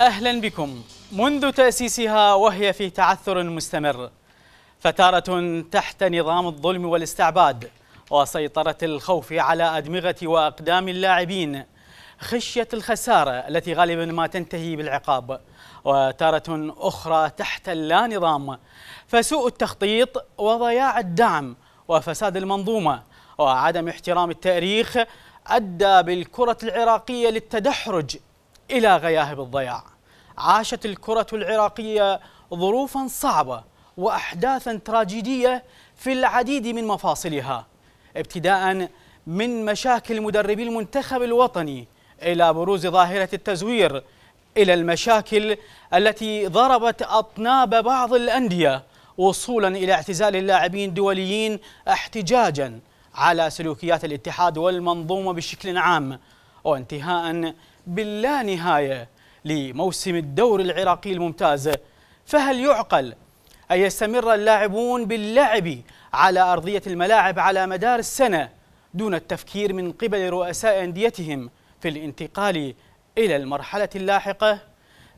أهلا بكم منذ تأسيسها وهي في تعثر مستمر فتارة تحت نظام الظلم والاستعباد وسيطرة الخوف على أدمغة وأقدام اللاعبين خشية الخسارة التي غالبا ما تنتهي بالعقاب وتارة أخرى تحت اللانظام فسوء التخطيط وضياع الدعم وفساد المنظومة وعدم احترام التاريخ أدى بالكرة العراقية للتدحرج إلى غياهب الضياع عاشت الكرة العراقية ظروفا صعبة وأحداثا تراجيدية في العديد من مفاصلها ابتداء من مشاكل مدربي المنتخب الوطني إلى بروز ظاهرة التزوير إلى المشاكل التي ضربت أطناب بعض الأندية وصولا إلى اعتزال اللاعبين دوليين احتجاجا على سلوكيات الاتحاد والمنظومة بشكل عام وانتهاء باللا نهاية لموسم الدور العراقي الممتاز فهل يعقل أن يستمر اللاعبون باللعب على أرضية الملاعب على مدار السنة دون التفكير من قبل رؤساء أنديتهم في الانتقال إلى المرحلة اللاحقة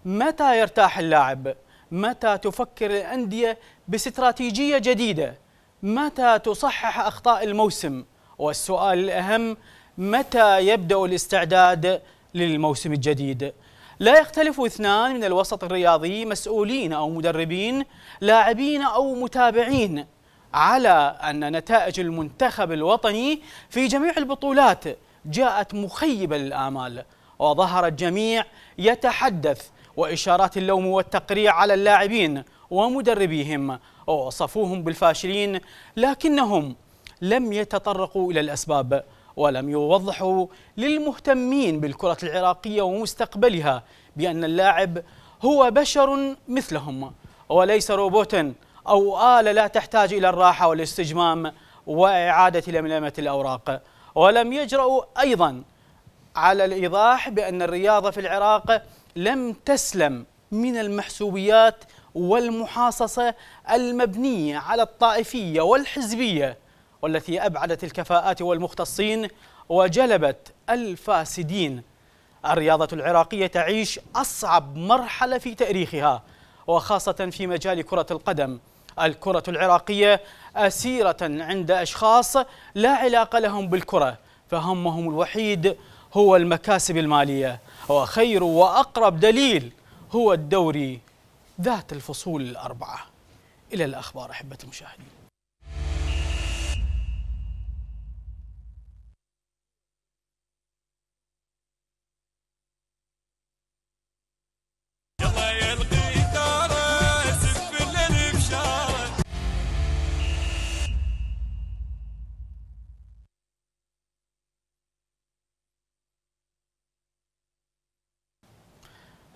متى يرتاح اللاعب؟ متى تفكر الأندية باستراتيجية جديدة؟ متى تصحح أخطاء الموسم؟ والسؤال الأهم متى يبدأ الاستعداد للموسم الجديد لا يختلف اثنان من الوسط الرياضي مسؤولين أو مدربين لاعبين أو متابعين على أن نتائج المنتخب الوطني في جميع البطولات جاءت مخيبة للآمال وظهر الجميع يتحدث وإشارات اللوم والتقريع على اللاعبين ومدربيهم ووصفوهم بالفاشلين لكنهم لم يتطرقوا إلى الأسباب ولم يوضحوا للمهتمين بالكرة العراقية ومستقبلها بأن اللاعب هو بشر مثلهم وليس روبوتا أو آلة لا تحتاج إلى الراحة والاستجمام وإعادة لملمة الأوراق ولم يجرؤوا أيضا على الإيضاح بأن الرياضة في العراق لم تسلم من المحسوبيات والمحاصصة المبنية على الطائفية والحزبية والتي أبعدت الكفاءات والمختصين وجلبت الفاسدين الرياضة العراقية تعيش أصعب مرحلة في تاريخها وخاصة في مجال كرة القدم الكرة العراقية أسيرة عند أشخاص لا علاقة لهم بالكرة فهمهم الوحيد هو المكاسب المالية وخير وأقرب دليل هو الدوري ذات الفصول الأربعة إلى الأخبار أحبة المشاهدين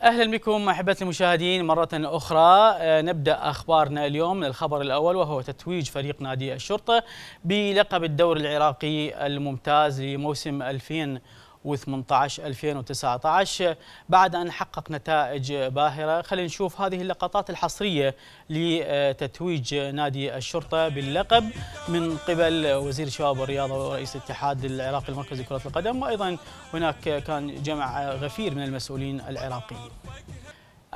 اهلا بكم احبتي المشاهدين مره اخرى آه، نبدا اخبارنا اليوم من الخبر الاول وهو تتويج فريق نادي الشرطه بلقب الدوري العراقي الممتاز لموسم 2000 2018 2019 بعد ان حقق نتائج باهره خلينا نشوف هذه اللقطات الحصريه لتتويج نادي الشرطه باللقب من قبل وزير الشباب والرياضه ورئيس الاتحاد العراقي المركزي لكره القدم وايضا هناك كان جمع غفير من المسؤولين العراقيين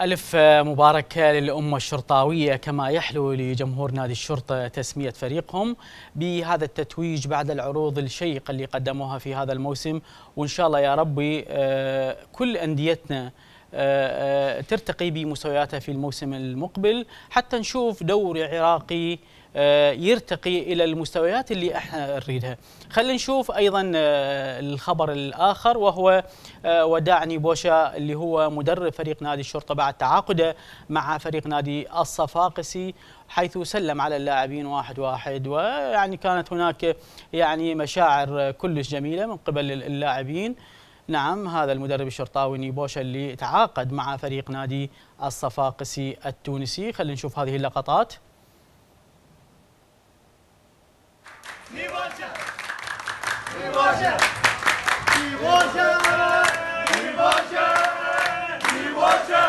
ألف مباركة للأمة الشرطاوية كما يحلو لجمهور نادي الشرطة تسمية فريقهم بهذا التتويج بعد العروض الشيقة اللي قدموها في هذا الموسم وإن شاء الله يا ربي آه، كل أنديتنا آه، آه، ترتقي بمستوياتها في الموسم المقبل حتى نشوف دوري عراقي آه، يرتقي الى المستويات اللي احنا نريدها. خلينا نشوف ايضا آه، الخبر الاخر وهو آه، وداعني بوشا اللي هو مدرب فريق نادي الشرطه بعد تعاقده مع فريق نادي الصفاقسي حيث سلم على اللاعبين واحد واحد ويعني كانت هناك يعني مشاعر كلش جميله من قبل اللاعبين. نعم هذا المدرب الشرطاوي نيبوشا اللي تعاقد مع فريق نادي الصفاقسي التونسي خلينا نشوف هذه اللقطات 李国仙，李国仙，李国仙，李国仙。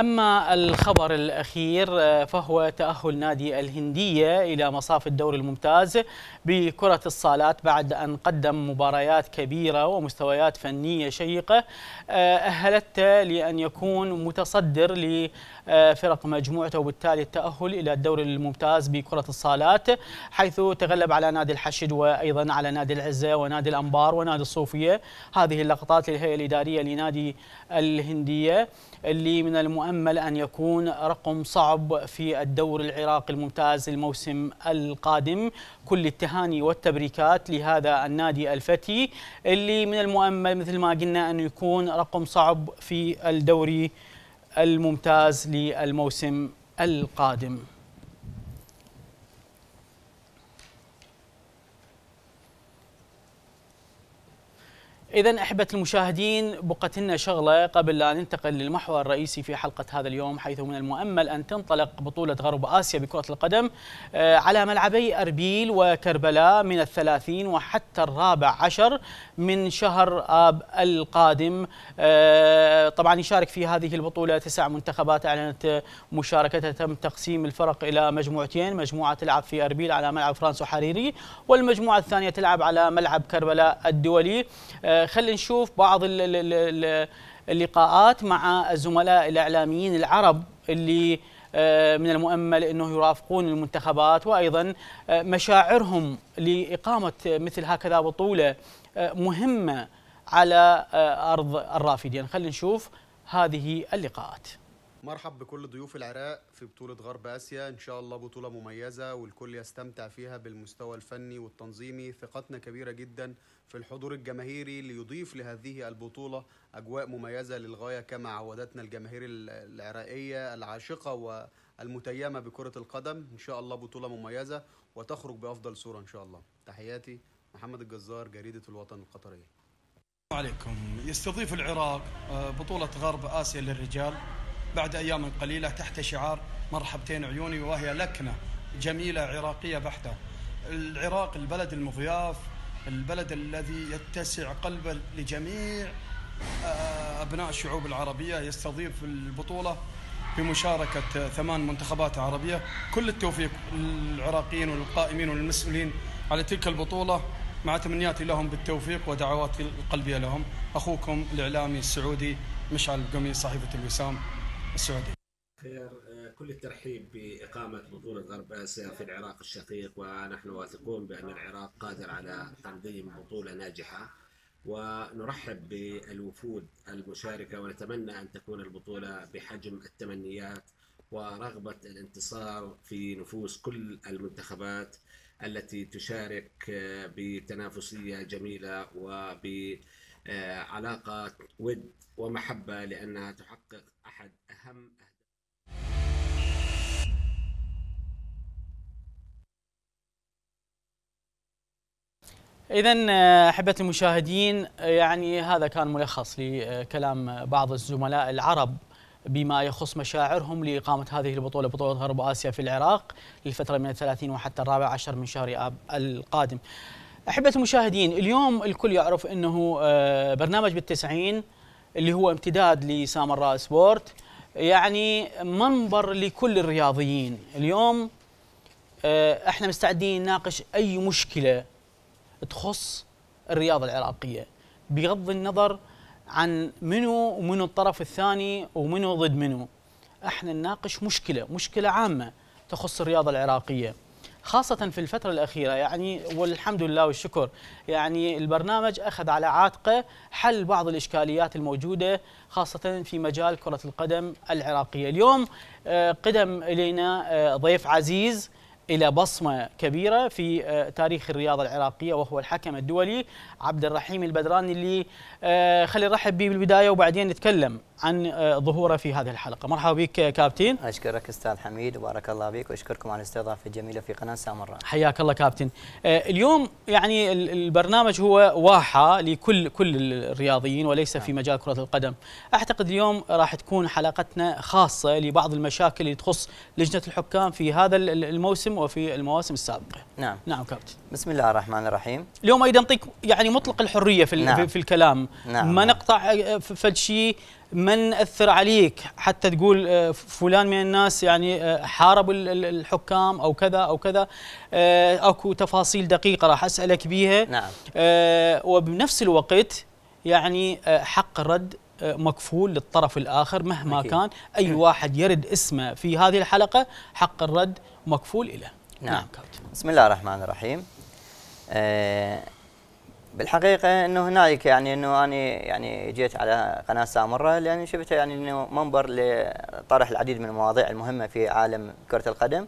أما الخبر الأخير آه، فهو تأهل نادي الهندية إلى مصاف الدور الممتاز بكرة الصالات بعد أن قدم مباريات كبيرة ومستويات فنية شيقة آه، أهلته لأن يكون متصدر ل آه، فرق مجموعته وبالتالي التأهل إلى الدوري الممتاز بكرة الصالات حيث تغلب على نادي الحشد وأيضا على نادي العزة ونادي الأنبار ونادي الصوفية هذه اللقطات للهيئة الإدارية لنادي الهندية اللي من المؤمل أن يكون رقم صعب في الدور العراقي الممتاز الموسم القادم كل التهاني والتبريكات لهذا النادي الفتي اللي من المؤمل مثل ما قلنا أن يكون رقم صعب في الدوري الممتاز للموسم القادم إذا أحبة المشاهدين بقت لنا شغلة قبل لا ننتقل للمحور الرئيسي في حلقة هذا اليوم حيث من المؤمل أن تنطلق بطولة غرب آسيا بكرة القدم آه، على ملعبي أربيل وكربلاء من الثلاثين وحتى الرابع عشر من شهر آب القادم آه، طبعا يشارك في هذه البطولة تسع منتخبات أعلنت مشاركتها تم تقسيم الفرق إلى مجموعتين مجموعة تلعب في أربيل على ملعب فرانسو حريري والمجموعة الثانية تلعب على ملعب كربلاء الدولي آه، خلينا نشوف بعض اللقاءات مع الزملاء الاعلاميين العرب اللي آه، من المؤمل انه يرافقون المنتخبات وايضا آه، مشاعرهم لاقامه مثل هكذا بطوله آه، مهمه على ارض الرافدين، خلينا نشوف هذه اللقاءات. مرحب بكل ضيوف العراق في بطولة غرب آسيا إن شاء الله بطولة مميزة والكل يستمتع فيها بالمستوى الفني والتنظيمي ثقتنا كبيرة جدا في الحضور الجماهيري ليضيف لهذه البطولة أجواء مميزة للغاية كما عودتنا الجماهير العراقية العاشقة والمتيمة بكرة القدم إن شاء الله بطولة مميزة وتخرج بأفضل صورة إن شاء الله تحياتي محمد الجزار جريدة الوطن القطرية عليكم يستضيف العراق آه، بطولة غرب آسيا للرجال بعد أيام قليلة تحت شعار مرحبتين عيوني وهي لكنة جميلة عراقية بحتة العراق البلد المضياف البلد الذي يتسع قلبه لجميع آه، أبناء الشعوب العربية يستضيف البطولة بمشاركة ثمان منتخبات عربية كل التوفيق للعراقيين والقائمين والمسؤولين على تلك البطولة مع تمنياتي لهم بالتوفيق ودعواتي القلبية لهم أخوكم الإعلامي السعودي مشعل القمي صحيفة الوسام السعودي خير آه، كل الترحيب بإقامة بطولة غرب آسيا في العراق الشقيق ونحن واثقون بأن العراق قادر على تنظيم بطولة ناجحة ونرحب بالوفود المشاركة ونتمنى أن تكون البطولة بحجم التمنيات ورغبة الانتصار في نفوس كل المنتخبات التي تشارك آه، بتنافسية جميلة وبعلاقة ود ومحبة لأنها تحقق أحد أهم أهداف إذا أحبتي المشاهدين يعني هذا كان ملخص لكلام بعض الزملاء العرب بما يخص مشاعرهم لإقامة هذه البطولة بطولة غرب آسيا في العراق للفترة من الثلاثين وحتى الرابع عشر من شهر آب القادم أحبة المشاهدين اليوم الكل يعرف أنه آه، برنامج بالتسعين اللي هو امتداد لسامراء سبورت يعني منبر لكل الرياضيين اليوم آه، احنا مستعدين نناقش اي مشكله تخص الرياضه العراقيه بغض النظر عن منو ومنو الطرف الثاني ومنو ضد منو احنا نناقش مشكله مشكله عامه تخص الرياضه العراقيه خاصة في الفترة الأخيرة يعني والحمد لله والشكر يعني البرنامج أخذ على عاتقه حل بعض الإشكاليات الموجودة خاصة في مجال كرة القدم العراقية اليوم آه، قدم إلينا آه، ضيف عزيز إلى بصمة كبيرة في آه، تاريخ الرياضة العراقية وهو الحكم الدولي عبد الرحيم البدراني اللي خلي نرحب به بالبداية وبعدين نتكلم عن آه، ظهوره في هذه الحلقة مرحبا بك آه، كابتن أشكرك أستاذ حميد وبارك الله بك وأشكركم على الاستضافة الجميلة في قناة سامراء حياك الله كابتن آه، اليوم يعني البرنامج هو واحة لكل كل الرياضيين وليس في نعم. مجال كرة القدم أعتقد اليوم راح تكون حلقتنا خاصة لبعض المشاكل اللي تخص لجنة الحكام في هذا الموسم وفي المواسم السابقة نعم نعم كابتن بسم الله الرحمن الرحيم اليوم أيضا نعطيك يعني مطلق الحرية في, نعم. في الكلام نعم. ما نعم. نقطع فد شيء من اثر عليك حتى تقول آه، فلان من الناس يعني آه، حارب الحكام او كذا او كذا آه، اكو تفاصيل دقيقه راح اسالك بيها نعم وبنفس الوقت يعني حق الرد مكفول للطرف الاخر مهما أكيد. كان اي نعم. واحد يرد اسمه في هذه الحلقه حق الرد مكفول له نعم, نعم بسم الله الرحمن الرحيم أه بالحقيقه انه هنالك يعني انه انا يعني جيت على قناه سامره لان شفتها يعني انه منبر لطرح العديد من المواضيع المهمه في عالم كره القدم.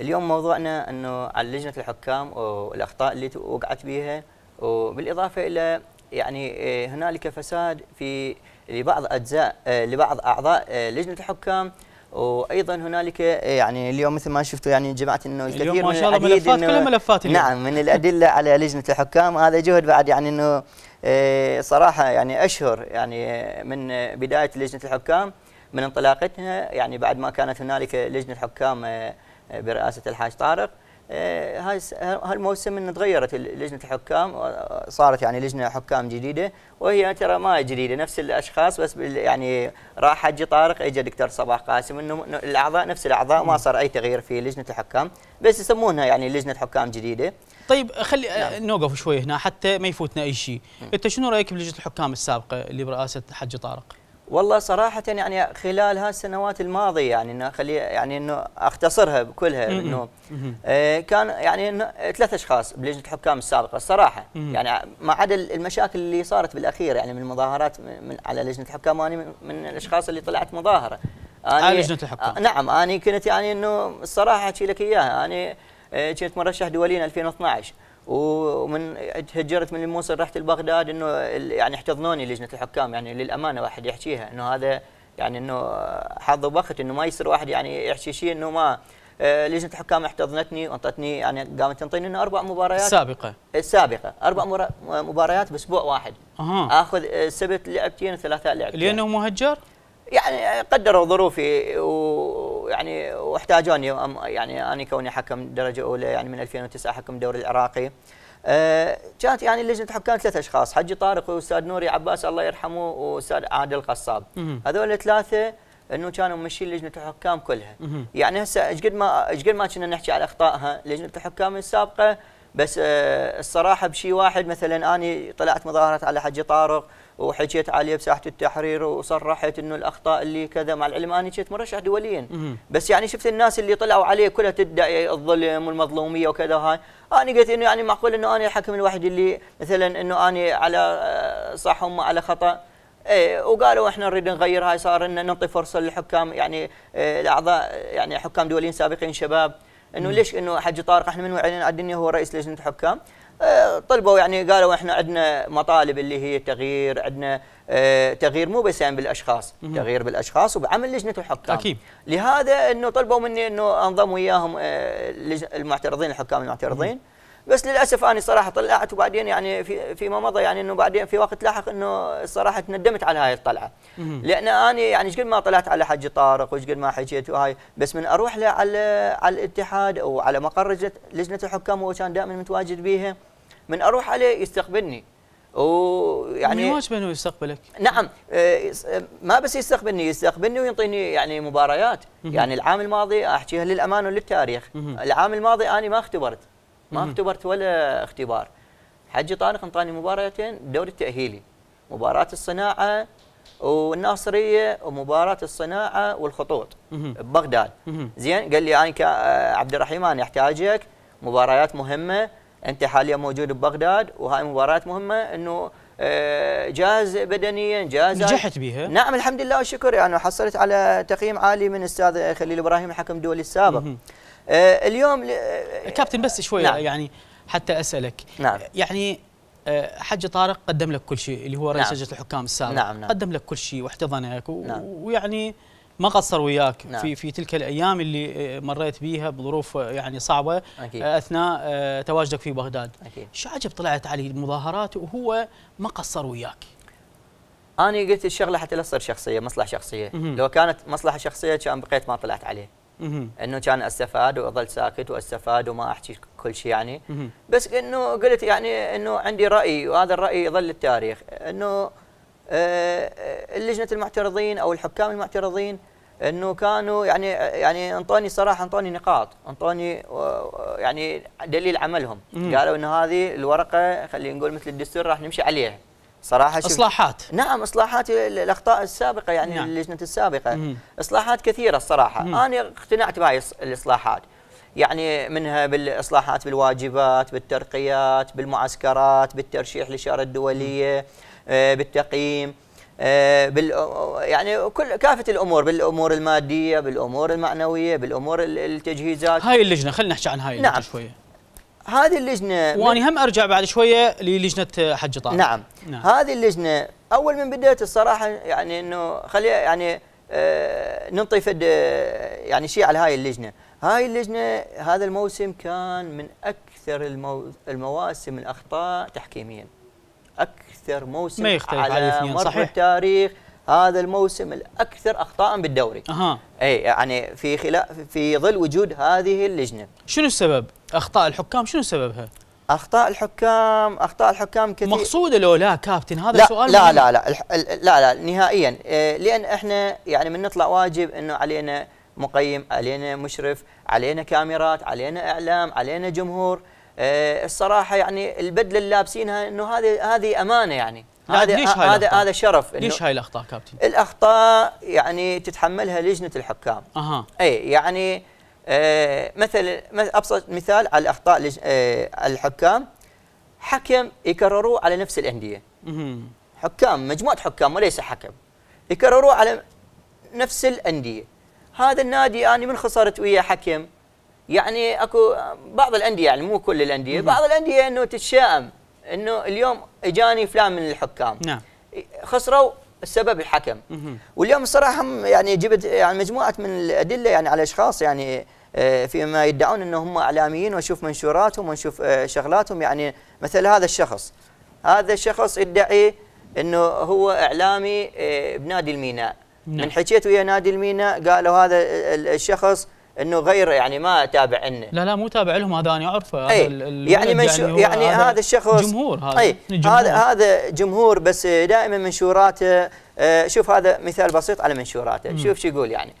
اليوم موضوعنا انه عن لجنه الحكام والاخطاء اللي وقعت بها وبالاضافه الى يعني إيه، هنالك فساد في لبعض اجزاء إيه، لبعض اعضاء إيه، لجنه الحكام وايضا هنالك إيه، يعني اليوم مثل ما شفتوا يعني جماعه انه الكثير من ما شاء الله ملفات كلها ملفات اليوم. نعم من الادله على لجنه الحكام هذا جهد بعد يعني انه إيه، صراحه يعني اشهر يعني من بدايه لجنه الحكام من انطلاقتها يعني بعد ما كانت هنالك لجنه حكام إيه، برئاسه الحاج طارق آه، هاي هالموسم ان تغيرت لجنه الحكام صارت يعني لجنه حكام جديده وهي ترى ما جديده نفس الاشخاص بس يعني راح حجي طارق اجى دكتور صباح قاسم انه الاعضاء نفس الاعضاء ما صار اي تغيير في لجنه الحكام بس يسمونها يعني لجنه حكام جديده طيب خلي آه، نعم. نوقف شوي هنا حتى ما يفوتنا اي شيء انت شنو رايك بلجنه الحكام السابقه اللي برئاسه حجي طارق والله صراحة يعني خلال هالسنوات الماضية يعني انه خلي يعني انه اختصرها كلها انه آه، كان يعني ثلاث اشخاص بلجنة الحكام السابقة الصراحة يعني ما عدا المشاكل اللي صارت بالاخير يعني من المظاهرات من على لجنة الحكام واني من الاشخاص اللي طلعت مظاهرة أنا لجنة الحكام آه، نعم انا كنت يعني انه الصراحة احكي لك اياها انا آه، كنت مرشح دوليا 2012 ومن هجرت من الموصل رحت لبغداد انه يعني احتضنوني لجنه الحكام يعني للامانه واحد يحكيها انه هذا يعني انه حظ وبخت انه ما يصير واحد يعني يحكي شيء انه ما آه، لجنه الحكام احتضنتني وانطتني يعني قامت تنطيني انه اربع مباريات السابقه السابقه آه، اربع مباريات باسبوع واحد أه. اخذ سبت لعبتين وثلاثاء لعبتين لانه مهجر؟ يعني قدروا ظروفي و يعني واحتاجوني يعني انا كوني حكم درجه اولى يعني من 2009 حكم الدوري العراقي أه كانت يعني لجنه حكام ثلاث اشخاص حجي طارق واستاذ نوري عباس الله يرحمه واستاذ عادل قصاب هذول الثلاثه انه كانوا ممشين لجنه الحكام كلها يعني هسه ايش قد ما ايش قد ما كنا نحكي على اخطائها لجنه الحكام السابقه بس أه الصراحه بشيء واحد مثلا اني طلعت مظاهرات على حجي طارق وحكيت عليه بساحه التحرير وصرحت انه الاخطاء اللي كذا مع العلم انا كنت مرشح دوليا بس يعني شفت الناس اللي طلعوا عليه كلها تدعي الظلم والمظلوميه وكذا هاي انا قلت انه يعني معقول انه انا الحكم الوحيد اللي مثلا انه انا على آه، صح وما على خطا ايه وقالوا احنا نريد نغير هاي صار ان نعطي فرصه للحكام يعني الاعضاء آه، يعني حكام دوليين سابقين شباب انه ليش انه حج طارق احنا من علينا عدني هو رئيس لجنه الحكام آه، طلبوا يعني قالوا احنا عندنا مطالب اللي هي تغيير عندنا اه تغيير مو بس يعني بالاشخاص مم. تغيير بالاشخاص وبعمل لجنه الحكام اكيد لهذا انه طلبوا مني انه انضم وياهم اه المعترضين الحكام المعترضين مم. بس للاسف انا صراحه طلعت وبعدين يعني في فيما مضى يعني انه بعدين في وقت لاحق انه الصراحه تندمت على هاي الطلعه لان انا يعني قد ما طلعت على حج طارق وايش قد ما حكيت وهاي بس من اروح له على على الاتحاد او على مقر لجنه الحكام هو كان دائما متواجد بيها من اروح عليه يستقبلني ويعني واجب انه يستقبلك نعم آه، آه، ما بس يستقبلني يستقبلني ويعطيني يعني مباريات يعني العام الماضي احكيها للامانه وللتاريخ العام الماضي انا ما اختبرت ما اختبرت ولا اختبار حجي طارق انطاني مباراتين دوري التاهيلي مباراه الصناعه والناصريه ومباراه الصناعه والخطوط ببغداد زين قال لي انا يعني عبد الرحيم انا احتاجك مباريات مهمه انت حاليا موجود ببغداد وهاي مباراه مهمه انه آه، جاهز بدنيا جاهز آه، نجحت بها نعم الحمد لله والشكر يعني حصلت على تقييم عالي من الاستاذ خليل ابراهيم حكم دولي السابق آه، اليوم كابتن بس شوي نعم. يعني حتى اسالك نعم. يعني حج طارق قدم لك كل شيء اللي هو رئيس نعم. لجنه الحكام السابق نعم نعم. قدم لك كل شيء واحتضنك و... نعم. ويعني ما قصر وياك نعم. في في تلك الايام اللي آه، مريت بيها بظروف آه، يعني صعبه أكيد. آه، اثناء تواجدك في بغداد أكيد. شو عجب طلعت علي المظاهرات وهو ما قصر وياك انا قلت الشغله حتى لا تصير شخصيه مصلحه شخصيه مم. لو كانت مصلحه شخصيه كان بقيت ما طلعت عليه انه كان استفاد واظل ساكت واستفاد وما احكي كل شيء يعني بس انه قلت يعني انه عندي راي وهذا الراي يظل للتاريخ انه اللجنه المعترضين او الحكام المعترضين انه كانوا يعني يعني انطوني صراحه انطوني نقاط انطوني آه، يعني دليل عملهم مم. قالوا انه هذه الورقه خلينا نقول مثل الدستور راح نمشي عليها صراحه اصلاحات نعم اصلاحات الاخطاء السابقه يعني نعم. اللجنه السابقه مم. اصلاحات كثيره الصراحه مم. انا اقتنعت بهاي الاصلاحات يعني منها بالاصلاحات بالواجبات بالترقيات بالمعسكرات بالترشيح للشارة الدوليه آه، بالتقييم آه، بال يعني كل كافه الامور بالامور الماديه بالامور المعنويه بالامور التجهيزات هاي اللجنه خلينا نحكي عن هاي اللجنه نعم. شويه هذه اللجنه واني هم ارجع بعد شويه للجنه حج طارق نعم. نعم هذه اللجنه اول من بديت الصراحه يعني انه خلي يعني آه ننطي فد آه، يعني شيء على هاي اللجنه هاي اللجنه هذا الموسم كان من اكثر المو... المواسم الاخطاء تحكيميا اكثر اكثر موسم ما يختلف على, مر التاريخ هذا الموسم الاكثر اخطاء بالدوري اها اي يعني في خلال في ظل وجود هذه اللجنه شنو السبب اخطاء الحكام شنو سببها اخطاء الحكام اخطاء الحكام كثير مقصوده لو لا كابتن هذا لا سؤال لا, لا لا لا لا لا نهائيا لان احنا يعني من نطلع واجب انه علينا مقيم علينا مشرف علينا كاميرات علينا اعلام علينا جمهور آه، الصراحه يعني البدله اللي لابسينها انه هذه هذه امانه يعني هذا هذا هذا شرف ليش هاي الاخطاء كابتن؟ الاخطاء يعني تتحملها لجنه الحكام اها اي يعني آه مثل ابسط مثال على الاخطاء لج... آه الحكام حكم يكرروه على نفس الانديه حكام مجموعه حكام وليس حكم يكرروه على نفس الانديه هذا النادي انا يعني من خسرت ويا حكم يعني اكو بعض الانديه يعني مو كل الانديه نعم. بعض الانديه انه تتشائم انه اليوم اجاني فلان من الحكام نعم خسروا السبب الحكم واليوم الصراحه هم يعني جبت يعني مجموعه من الادله يعني على اشخاص يعني آه، فيما يدعون انه هم اعلاميين واشوف منشوراتهم واشوف آه، شغلاتهم يعني مثل هذا الشخص هذا الشخص يدعي انه هو اعلامي آه، بنادي الميناء نعم. من حكيت ويا نادي الميناء قالوا هذا الشخص انه غير يعني ما تابع انه لا لا مو تابع لهم هذا انا اعرفه هذا إيه، يعني منشو يعني, يعني هذا, هذا الشخص جمهور هذا أي إيه، جمهور هذا هذا جمهور بس دائما منشوراته آه، شوف هذا مثال بسيط على منشوراته شوف شو يقول يعني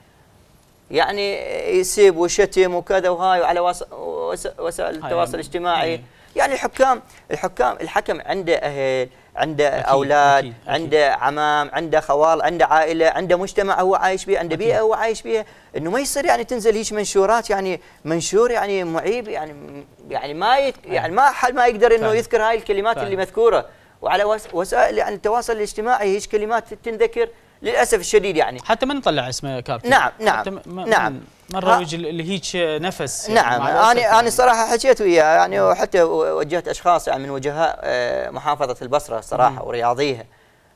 يعني يسيب وشتم وكذا وهاي وعلى وسائل التواصل يعني، الاجتماعي إيه. يعني الحكام الحكام الحكم عنده اهل عنده أكيد. أولاد أكيد. عنده أكيد. عمام عنده خوال عنده عائلة عنده مجتمع هو عايش به عنده بيئة هو عايش بها أنه ما يصير يعني تنزل هيك منشورات يعني منشور يعني معيب يعني يعني ما يت... طيب. يعني ما حد ما يقدر أنه طيب. يذكر هاي الكلمات فعلا. اللي طيب. مذكورة وعلى وسائل يعني التواصل الاجتماعي هيك كلمات تنذكر للاسف الشديد يعني حتى ما نطلع اسمه كابتن نعم نعم ما نعم ما اللي هيك نفس يعني نعم انا انا يعني. صراحه حكيت وياه يعني وحتى وجهت اشخاص يعني من وجهاء آه، محافظه البصره صراحه ورياضيها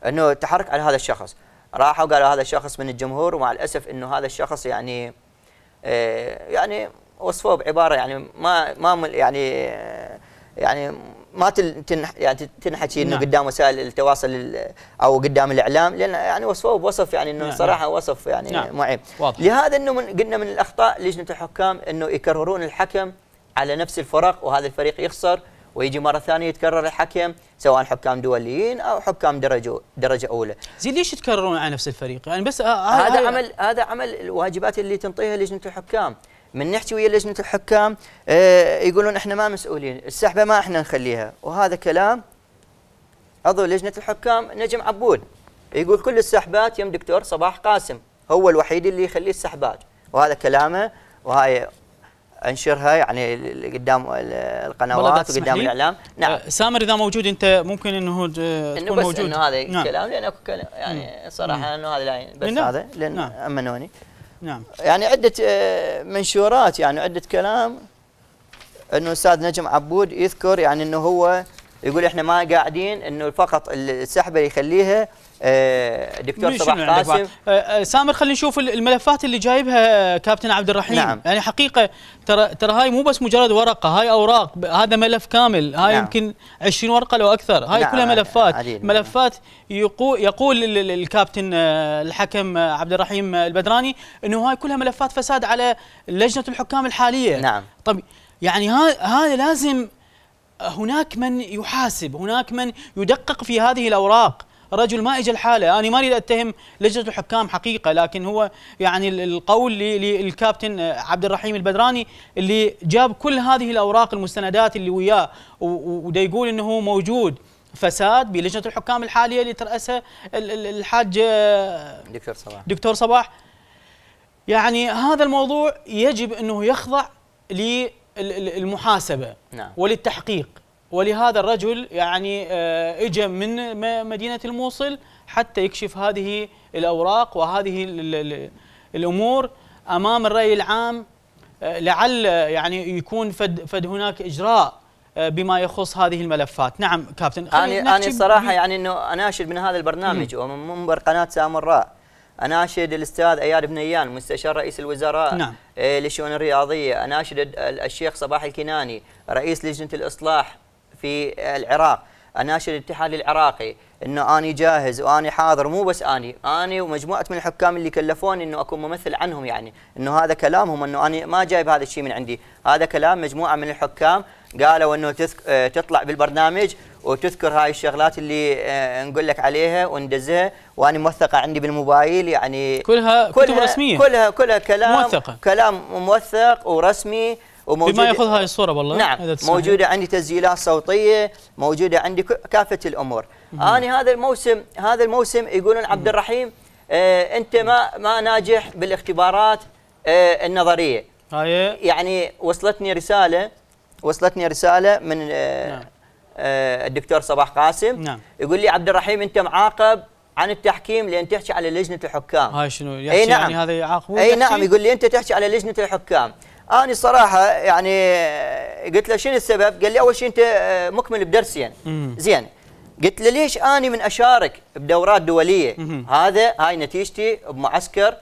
انه تحرك على هذا الشخص راحوا قالوا هذا الشخص من الجمهور ومع الاسف انه هذا الشخص يعني آه، يعني وصفوه بعباره يعني ما ما يعني آه، يعني ما تنح يعني تنحكي انه نعم. قدام وسائل التواصل او قدام الاعلام لان يعني وصفوه بوصف يعني انه نعم،, نعم. صراحه وصف يعني نعم. معيب واضح. لهذا انه من قلنا من الاخطاء لجنه الحكام انه يكررون الحكم على نفس الفرق وهذا الفريق يخسر ويجي مره ثانيه يتكرر الحكم سواء حكام دوليين او حكام درجه درجه اولى. زين ليش يتكررون على نفس الفريق؟ يعني بس آه هذا آه عمل هذا عمل الواجبات اللي تنطيها لجنه الحكام. من نحكي ويا لجنه الحكام آه، يقولون احنا ما مسؤولين السحبه ما احنا نخليها وهذا كلام عضو لجنه الحكام نجم عبود يقول كل السحبات يم دكتور صباح قاسم هو الوحيد اللي يخلي السحبات وهذا كلامه وهاي انشرها يعني قدام القنوات وقدام الاعلام نعم آه، سامر اذا موجود انت ممكن انه تكون بس موجود انه هذا نعم. كلام لان اكو كلام يعني نعم. صراحه انه هذا بس نعم. هذا لان نعم. امنوني نعم يعني عدة آه، منشورات يعني عدة كلام انه الاستاذ نجم عبود يذكر يعني انه هو يقول احنا ما قاعدين انه فقط السحبه اللي يخليها آه، دكتور صباح قاسم آه، آه، سامر خلينا نشوف الملفات اللي جايبها كابتن عبد الرحيم نعم. يعني حقيقه ترى ترى هاي مو بس مجرد ورقه هاي اوراق هذا ملف كامل هاي نعم. يمكن 20 ورقه لو اكثر هاي نعم. كلها ملفات عليل. ملفات يقول يقول الكابتن الحكم عبد الرحيم البدراني انه هاي كلها ملفات فساد على لجنه الحكام الحاليه نعم طب يعني هذا لازم هناك من يحاسب هناك من يدقق في هذه الاوراق رجل ما اجى الحاله انا ماني اتهم لجنه الحكام حقيقه لكن هو يعني القول للكابتن عبد الرحيم البدراني اللي جاب كل هذه الاوراق المستندات اللي وياه وده يقول انه موجود فساد بلجنه الحكام الحاليه اللي تراسها الحاج دكتور صباح دكتور صباح يعني هذا الموضوع يجب انه يخضع للمحاسبه نعم. وللتحقيق ولهذا الرجل يعني آه، اجى من مدينه الموصل حتى يكشف هذه الاوراق وهذه الامور امام الراي العام آه، لعل يعني يكون فد, فد هناك اجراء آه، بما يخص هذه الملفات نعم كابتن انا انا صراحه يعني انه اناشد من هذا البرنامج ومن منبر قناه سامراء اناشد الاستاذ اياد بنيان مستشار رئيس الوزراء نعم. للشؤون الرياضيه اناشد الشيخ صباح الكناني رئيس لجنه الاصلاح في العراق اناشد الاتحاد العراقي انه اني جاهز واني حاضر مو بس اني اني ومجموعه من الحكام اللي كلفوني انه اكون ممثل عنهم يعني انه هذا كلامهم انه اني ما جايب هذا الشيء من عندي هذا كلام مجموعه من الحكام قالوا انه تذك... آه، تطلع بالبرنامج وتذكر هاي الشغلات اللي آه، نقول لك عليها وندزها واني موثقه عندي بالموبايل يعني كلها, كلها كتب رسميه كلها كلها كلام موثقة. كلام موثق ورسمي وموجودة بما ياخذ هاي الصوره والله نعم موجوده عندي تسجيلات صوتيه موجوده عندي كافه الامور مم. انا هذا الموسم هذا الموسم يقولون عبد الرحيم آه انت ما ما ناجح بالاختبارات آه النظريه هاي يعني وصلتني رساله وصلتني رساله من آه نعم. آه الدكتور صباح قاسم نعم. يقول لي عبد الرحيم انت معاقب عن التحكيم لان تحكي على لجنه الحكام هاي شنو يعني نعم يعني هذا يعاقبون اي نعم يقول لي انت تحكي على لجنه الحكام انا صراحه يعني قلت له شنو السبب؟ قال لي اول شيء انت آه، مكمل بدرسين يعني. زين قلت له ليش اني من اشارك بدورات دوليه؟ هذا هاي نتيجتي بمعسكر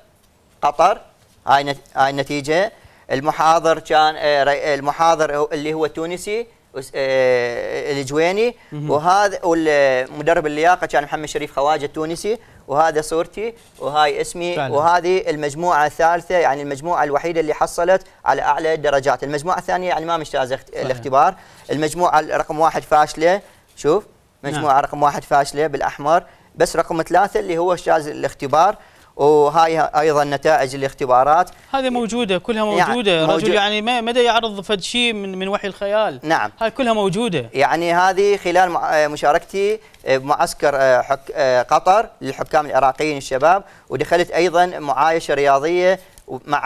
قطر هاي هاي النتيجة المحاضر كان آه، المحاضر اللي هو تونسي آه، الجويني وهذا والمدرب اللياقه كان محمد شريف خواجه التونسي وهذا صورتي وهاي اسمي فعلا. وهذه المجموعه الثالثه يعني المجموعه الوحيده اللي حصلت على اعلى الدرجات المجموعه الثانيه يعني ما مجتاز الاختبار المجموعه رقم واحد فاشله شوف نعم. مجموعه نعم. رقم واحد فاشله بالاحمر بس رقم ثلاثه اللي هو اجتاز الاختبار وهاي ايضا نتائج الاختبارات هذه موجوده كلها يعني موجوده يعني رجل يعني مدى يعرض فد شيء من من وحي الخيال نعم هاي كلها موجوده يعني هذه خلال مشاركتي بمعسكر حك... قطر للحكام العراقيين الشباب ودخلت ايضا معايشه رياضيه مع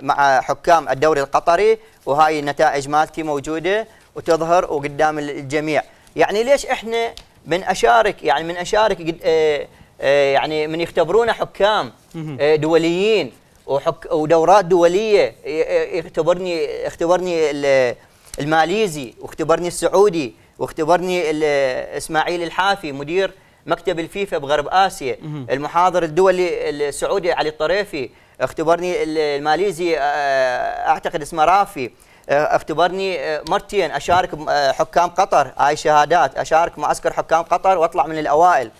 مع حكام الدوري القطري وهاي النتائج مالتي موجوده وتظهر وقدام الجميع يعني ليش احنا من اشارك يعني من اشارك قد... آه، آه، يعني من يختبرونه حكام آه، دوليين وحك ودورات دوليه آه، يختبرني اختبرني الماليزي واختبرني السعودي واختبرني اسماعيل الحافي مدير مكتب الفيفا بغرب اسيا المحاضر الدولي السعودي علي الطريفي اختبرني الماليزي اعتقد اسمه رافي اختبرني مرتين اشارك حكام قطر هاي شهادات اشارك معسكر حكام قطر واطلع من الاوائل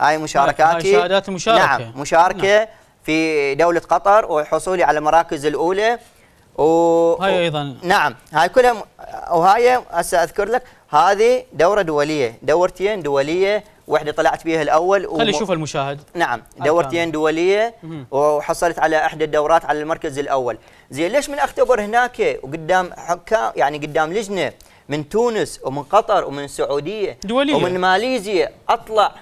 هاي مشاركاتي هاي شهادات المشاركه نعم مشاركه نعم. في دوله قطر وحصولي على المراكز الاولى و... هاي ايضا نعم هاي كلها م... وهاي هسه اذكر لك هذه دوره دوليه دورتين دوليه وحدة طلعت بها الاول و... خلي يشوف المشاهد نعم دورتين دوليه وحصلت على احدى الدورات على المركز الاول زين ليش من اختبر هناك وقدام حكام يعني قدام لجنه من تونس ومن قطر ومن السعوديه دولية. ومن ماليزيا اطلع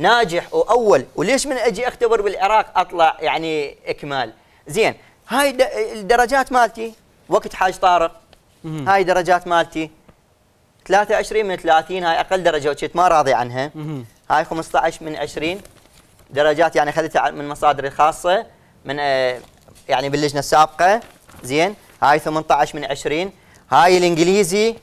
ناجح واول وليش من اجي اختبر بالعراق اطلع يعني اكمال زين هاي الدرجات مالتي وقت حاج طارق هاي درجات مالتي 23 من 30 هاي اقل درجه وكنت ما راضي عنها هاي 15 من 20 درجات يعني اخذتها من مصادري الخاصه من آه، يعني باللجنه السابقه زين هاي 18 من 20 هاي الانجليزي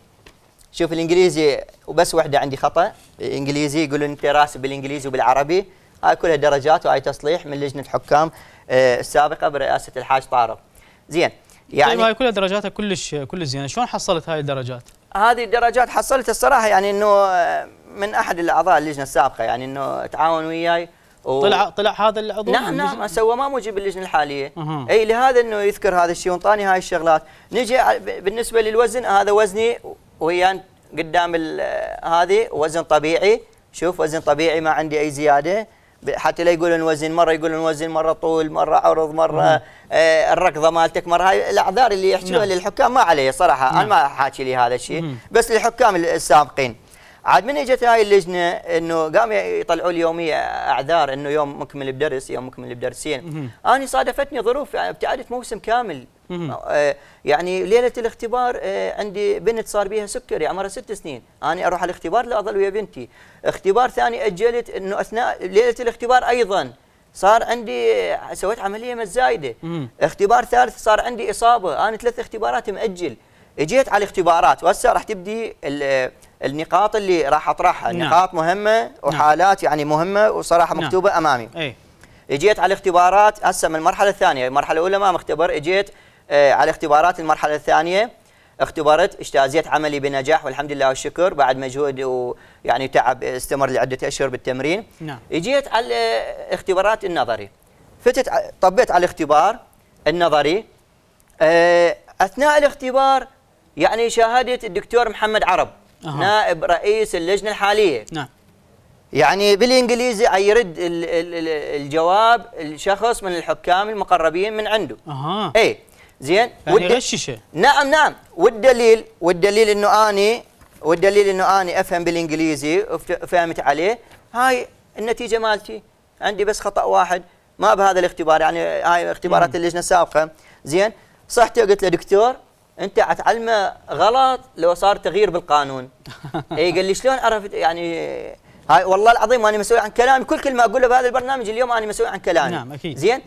شوف الانجليزي وبس وحده عندي خطا انجليزي يقولون انت راسب بالانجليزي وبالعربي هاي كلها درجات وهاي تصليح من لجنه حكام آه، السابقه برئاسه الحاج طارق زين طيب، يعني طيب هاي كلها درجاتها كلش كلش زينه شلون حصلت هاي الدرجات هذه الدرجات حصلت الصراحه يعني انه آه، من احد الاعضاء اللجنه السابقه يعني انه تعاون وياي و... طلع طلع هذا العضو نعم نعم سوى ما موجب اللجنه الحاليه أه. اي لهذا انه يذكر هذا الشيء وانطاني هاي الشغلات نجي بالنسبه للوزن هذا وزني وهي قدام هذه وزن طبيعي شوف وزن طبيعي ما عندي اي زياده حتى لا يقولون وزن مره يقولون وزن مره طول مره عرض مره آه الركضه مالتك مره هاي الاعذار اللي يحكيوها نعم. للحكام ما علي صراحه مم. انا نعم. ما حاكي لي هذا الشيء بس للحكام السابقين عاد من اجت هاي اللجنه انه قام يطلعوا لي يوميه اعذار انه يوم مكمل بدرس يوم مكمل بدرسين انا صادفتني ظروف يعني ابتعدت موسم كامل آه، يعني ليله الاختبار آه، عندي بنت صار بيها سكري يعني عمرها ست سنين انا اروح على الاختبار لا اظل ويا بنتي اختبار ثاني اجلت انه اثناء ليله الاختبار ايضا صار عندي آه، سويت عمليه مزايده اختبار ثالث صار عندي اصابه انا ثلاث اختبارات مأجل اجيت على الاختبارات وهسه راح تبدي النقاط اللي راح اطرحها نعم. نقاط مهمه وحالات نعم. يعني مهمه وصراحه نعم. مكتوبه نعم. امامي اي اجيت على الاختبارات هسه من المرحله الثانيه المرحله الاولى ما مختبر اجيت آه، على اختبارات المرحله الثانيه اختبرت اجتازيت عملي بنجاح والحمد لله والشكر بعد مجهود ويعني تعب استمر لعده اشهر بالتمرين نعم اجيت على اختبارات النظري فتت طبيت على الاختبار النظري آه، اثناء الاختبار يعني شاهدت الدكتور محمد عرب أه. نائب رئيس اللجنه الحاليه نعم يعني بالانجليزي يرد الجواب الشخص من الحكام المقربين من عنده اها اي زين يعني غششه نعم نعم والدليل والدليل انه اني والدليل انه اني افهم بالانجليزي فهمت عليه هاي النتيجه مالتي عندي بس خطا واحد ما بهذا الاختبار يعني هاي اختبارات اللجنه السابقه زين صحتي قلت له دكتور انت اتعلمه غلط لو صار تغيير بالقانون اي قال لي شلون عرفت يعني هاي والله العظيم انا مسؤول عن كلامي كل كلمه اقولها بهذا البرنامج اليوم انا مسؤول عن كلامي نعم اكيد زين